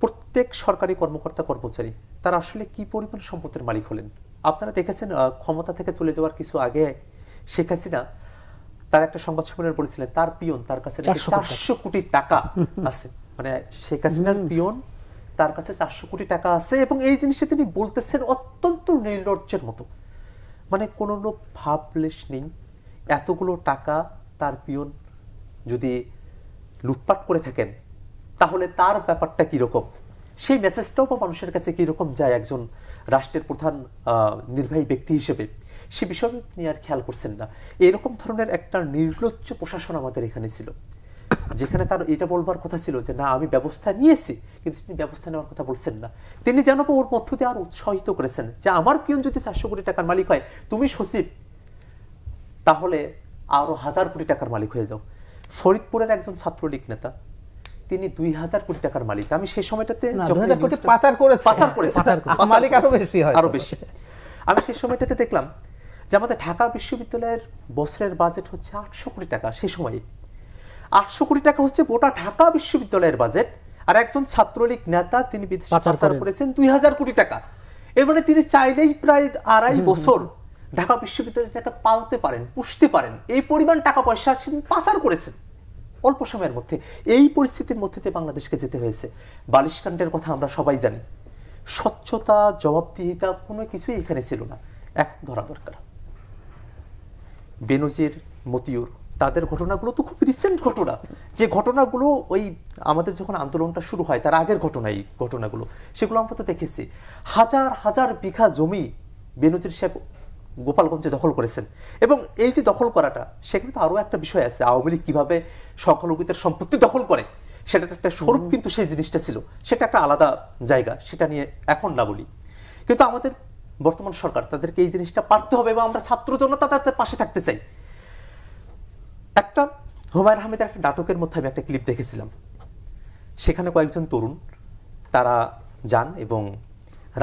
প্রত্যেক সরকারি কর্মকর্তা কর্মচারী তারা আসলে কি পরিমাণ সম্পদের মালিক হলেন আপনারা দেখেছেন ক্ষমতা থেকে চলে যাওয়ার কিছু আগে শেখ হাসিনা তার একটা সংবাদ সম্মেলনে বলেছিলেন তার পিয়ন তার কাছে চারশো কোটি টাকা আছে মানে শেখ হাসিনার পিয়ন তার কাছে চারশো কোটি টাকা আছে এবং এই জিনিসে তিনি বলতেছেন অত্যন্ত নির্লজ্জের মতো মানে কোনো ভাবলেশ নেই এতগুলো টাকা তার পিয়ন যদি লুটপাট করে থাকেন তাহলে তার ব্যাপারটা কিরকম সেই মেসেজটাও বা মানুষের কাছে কিরকম যায় একজন রাষ্ট্রের প্রধান নির্বাহী ব্যক্তি হিসেবে সে বিষয়ে তিনি আর খেয়াল করছেন না এরকম ধরনের একটা নির্লজ্জ প্রশাসন আমাদের এখানে ছিল যেখানে তার এটা বলবার কথা ছিল যে না আমি ব্যবস্থা নিয়েছি কিন্তু তিনি ব্যবস্থা নেওয়ার কথা বলছেন না তিনি যেন ওর মধ্য দিয়ে আর উৎসাহিত করেছেন যে আমার পিয়ন যদি চারশো কোটি টাকার মালিক হয় তুমি সচিব তাহলে আরও হাজার কোটি টাকার মালিক হয়ে যাও ফরিদপুরের একজন ছাত্রলীগ নেতা তিনি দুই হাজার কোটি টাকার মালিক আমি সেই সময়টাতে পাচার করে পাচার করে মালিক আরো বেশি আরো বেশি আমি সেই সময়টাতে দেখলাম যে আমাদের ঢাকা বিশ্ববিদ্যালয়ের বছরের বাজেট হচ্ছে আটশো কোটি টাকা সেই সময়ে আটশো কোটি টাকা হচ্ছে গোটা ঢাকা বিশ্ববিদ্যালয়ের বাজেট আর একজন ছাত্রলীগ নেতা তিনি বিদেশে পাচার করেছেন দুই হাজার কোটি টাকা এর মানে তিনি চাইলেই প্রায় আড়াই বছর ঢাকা বিশ্ববিদ্যালয়ের টাকা পালতে পারেন পুষতে পারেন এই পরিমাণ টাকা পয়সা পাচার করেছেন অল্প সময়ের মধ্যে এই পরিস্থিতির মধ্যে বাংলাদেশকে যেতে হয়েছে বালিশকাণ্ডের কথা আমরা সবাই জানি স্বচ্ছতা জবাবদিহিতা কোনো কিছুই এখানে ছিল না এক ধরা দরকার বেনজির মতিউর তাদের ঘটনাগুলো তো খুব রিসেন্ট ঘটনা যে ঘটনাগুলো ওই আমাদের যখন আন্দোলনটা শুরু হয় তার আগের ঘটনা এই ঘটনাগুলো সেগুলো আমরা তো দেখেছি হাজার হাজার বিঘা জমি বেনজির সাহেব গোপালগঞ্জে দখল করেছেন এবং এই যে দখল করাটা সেখানে তো আরও একটা বিষয় আছে আওয়ামী লীগ কীভাবে সংখ্যালঘুদের সম্পত্তি দখল করে সেটা একটা স্বরূপ কিন্তু সেই জিনিসটা ছিল সেটা একটা আলাদা জায়গা সেটা নিয়ে এখন না বলি কিন্তু আমাদের বর্তমান সরকার তাদেরকে এই জিনিসটা পারতে হবে এবং আমরা ছাত্র জনতা তাদের পাশে থাকতে চাই একটা হুমায়ুন আহমেদের একটা নাটকের মধ্যে আমি একটা ক্লিপ দেখেছিলাম সেখানে কয়েকজন তরুণ তারা যান এবং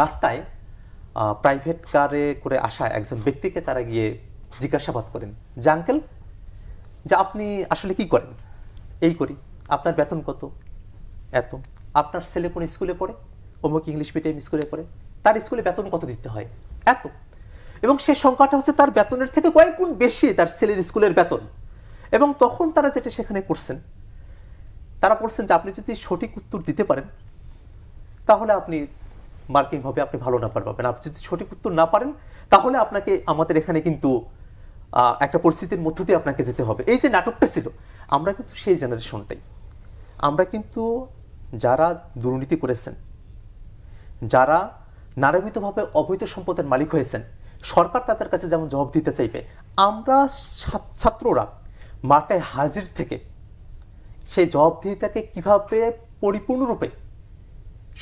রাস্তায় প্রাইভেট কারে করে আসা একজন ব্যক্তিকে তারা গিয়ে জিজ্ঞাসাবাদ করেন যে আঙ্কেল যে আপনি আসলে কি করেন এই করি আপনার বেতন কত এত আপনার ছেলে কোন স্কুলে পড়ে অমুক ইংলিশ মিডিয়াম স্কুলে পড়ে তার স্কুলে বেতন কত দিতে হয় এত এবং সে সংখ্যাটা হচ্ছে তার বেতনের থেকে কয়েক গুণ বেশি তার ছেলের স্কুলের বেতন এবং তখন তারা যেটা সেখানে করছেন তারা বলছেন যে আপনি যদি সঠিক উত্তর দিতে পারেন তাহলে আপনি মার্কিং হবে আপনি ভালো নাম্বার পাবেন আপনি যদি সঠিক উত্তর না পারেন তাহলে আপনাকে আমাদের এখানে কিন্তু একটা পরিস্থিতির মধ্য দিয়ে আপনাকে যেতে হবে এই যে নাটকটা ছিল আমরা কিন্তু সেই জেনারেশনটাই আমরা কিন্তু যারা দুর্নীতি করেছেন যারা নারাবিতভাবে অবৈধ সম্পদের মালিক হয়েছেন সরকার তাদের কাছে যেমন জবাব দিতে চাইবে আমরা ছাত্ররা মাঠে হাজির থেকে সেই জবাবদিহিতাকে কিভাবে পরিপূর্ণরূপে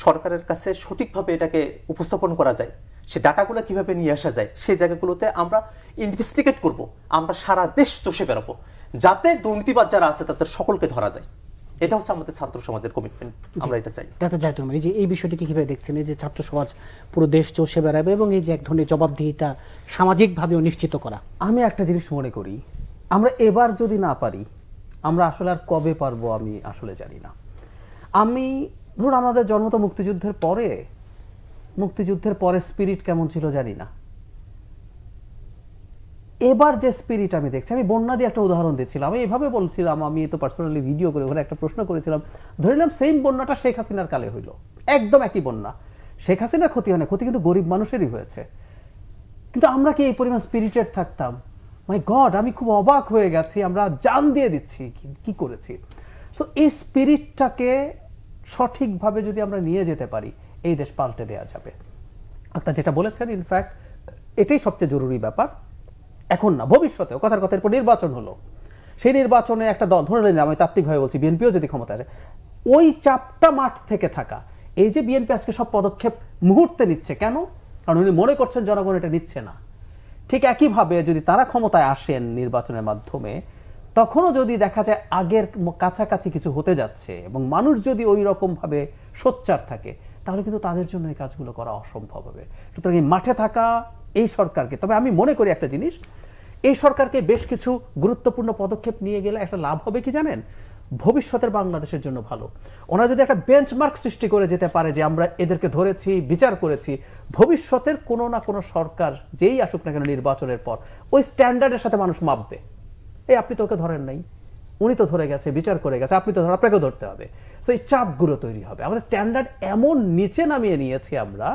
সরকারের কাছে সঠিকভাবে এটাকে উপস্থাপন করা যায় সে ডাটাগুলো কিভাবে নিয়ে আসা যায় সেই জায়গাগুলোতে আমরা ইনভেস্টিগেট করব আমরা সারা দেশ চষে বেরোবো যাতে দুর্নীতিবাদ যারা আছে তাদের সকলকে ধরা যায় এটা হচ্ছে আমাদের ছাত্র সমাজের কমিটমেন্ট আমরা এটা চাই ডাক্তার জাহিদুর এই যে এই বিষয়টিকে কিভাবে দেখছেন এই যে ছাত্র সমাজ পুরো দেশ চষে বেড়াবে এবং এই যে এক ধরনের জবাবদিহিতা সামাজিকভাবেও নিশ্চিত করা আমি একটা জিনিস মনে করি আমরা এবার যদি না পারি আমরা আসলে আর কবে পারবো আমি আসলে জানি না আমি ধরুন আমাদের জন্ম তো মুক্তিযুদ্ধের পরে মুক্তিযুদ্ধের পরে স্পিরিট কেমন ছিল জানি না এবার যে স্পিরিট আমি দেখছি আমি বন্যা দিয়ে একটা উদাহরণ দিচ্ছিলাম আমি এভাবে বলছিলাম আমি তো পার্সোনালি ভিডিও করে ওখানে একটা প্রশ্ন করেছিলাম ধরে নিলাম সেম বন্যাটা শেখ হাসিনার কালে হইল একদম একই বন্যা শেখ হাসিনার ক্ষতি হয় না ক্ষতি কিন্তু গরিব মানুষেরই হয়েছে কিন্তু আমরা কি এই পরিমাণ স্পিরিটেড থাকতাম মাই গড আমি খুব অবাক হয়ে গেছি আমরা জান দিয়ে দিচ্ছি কি করেছি সো এই স্পিরিটটাকে সঠিকভাবে যদি আমরা নিয়ে যেতে পারি এই দেশ পাল্টে দেওয়া যাবে আপনার যেটা বলেছেন ইনফ্যাক্ট এটাই সবচেয়ে জরুরি ব্যাপার এখন না ভবিষ্যতে কথার কথার পর নির্বাচন হলো সেই নির্বাচনে একটা দল ধরে নিলাম আমি তাত্ত্বিকভাবে বলছি বিএনপিও যদি ক্ষমতা আসে ওই চাপটা মাঠ থেকে থাকা এই যে বিএনপি আজকে সব পদক্ষেপ মুহূর্তে নিচ্ছে কেন কারণ উনি মনে করছেন জনগণ এটা নিচ্ছে না ঠিক একইভাবে যদি তারা ক্ষমতায় আসেন নির্বাচনের মাধ্যমে তখনও যদি দেখা যায় আগের কাছাকাছি কিছু হতে যাচ্ছে এবং মানুষ যদি ওই রকমভাবে সোচ্চার থাকে তাহলে কিন্তু তাদের জন্য এই কাজগুলো করা অসম্ভব হবে সুতরাং এই মাঠে থাকা এই সরকারকে তবে আমি মনে করি একটা জিনিস এই সরকারকে বেশ কিছু গুরুত্বপূর্ণ পদক্ষেপ নিয়ে গেলে একটা লাভ হবে কি জানেন ভবিষ্যতের বাংলাদেশের জন্য ভালো ওনারা যদি একটা বেঞ্চমার্ক সৃষ্টি করে যেতে পারে যে আমরা এদেরকে ধরেছি বিচার করেছি ভবিষ্যতের কোনো না কোনো সরকার যেই আসুক না কেন নির্বাচনের পর ওই স্ট্যান্ডার্ডের সাথে মানুষ মাপবে এই আপনি তো ওকে ধরেন নাই উনি তো ধরে গেছে বিচার করে গেছে আপনি তো ধর আপনাকেও ধরতে হবে তো এই চাপগুলো তৈরি হবে আমাদের স্ট্যান্ডার্ড এমন নিচে নামিয়ে নিয়েছি আমরা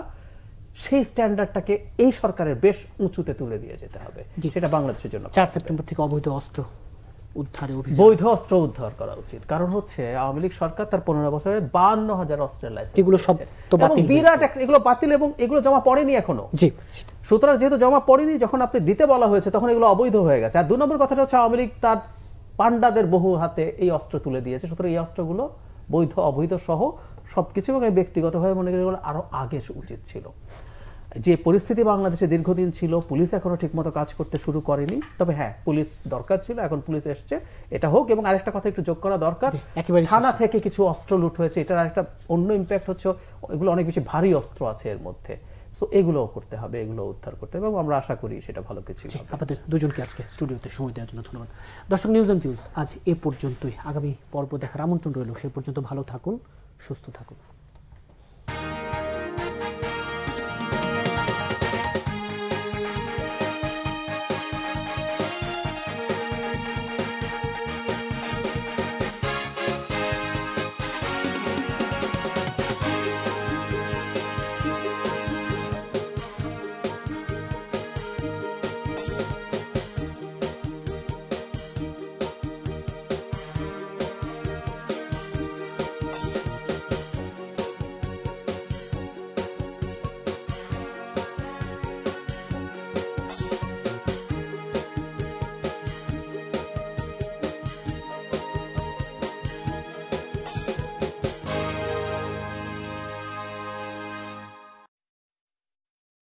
সেই স্ট্যান্ডার্ডটাকে এই সরকারের বেশ উঁচুতে তুলে দিয়ে যেতে হবে সেটা বাংলাদেশের জন্য চার সেপ্টেম্বর থেকে অবৈধ অস্ত্র উদ্ধারে বৈধ অস্ত্র উদ্ধার করা উচিত কারণ হচ্ছে আওয়ামী লীগ সরকার তার পনেরো বছরে বান্ন হাজার অস্ত্রের লাইসেন্স এগুলো সব তো বাতিল বিরাট এগুলো বাতিল এবং এগুলো জমা পড়েনি এখনো জি সুতরাং যেহেতু জমা পড়েনি যখন আপনি দিতে বলা হয়েছে তখন এগুলো অবৈধ হয়ে গেছে আর দু নম্বর কথাটা হচ্ছে আওয়ামী লীগ তার পাণ্ডাদের বহু হাতে এই অস্ত্র তুলে দিয়েছে সুতরাং এই অস্ত্রগুলো বৈধ অবৈধ সহ সব কিছু এবং ব্যক্তিগতভাবে মনে করি এগুলো আরও আগে উচিত ছিল যে পরিস্থিতি বাংলাদেশে দীর্ঘদিন ছিল পুলিশ এখনও ঠিকমতো কাজ করতে শুরু করেনি তবে হ্যাঁ পুলিশ দরকার ছিল এখন পুলিশ এসছে এটা হোক এবং আরেকটা কথা একটু যোগ করা দরকার থানা থেকে কিছু অস্ত্র লুট হয়েছে এটার আরেকটা অন্য ইম্প্যাক্ট হচ্ছে এগুলো অনেক বেশি ভারী অস্ত্র আছে এর মধ্যে সো এগুলোও করতে হবে এগুলো উদ্ধার করতে হবে এবং আমরা আশা করি সেটা ভালো কিছু আপনাদের দুজনকে আজকে স্টুডিওতে সময় দেওয়ার জন্য ধন্যবাদ দর্শক নিউজ এন্ড নিউজ আজ এ পর্যন্তই আগামী পর্ব দেখার আমন্ত্রণ রইল সে পর্যন্ত ভালো থাকুন সুস্থ থাকুন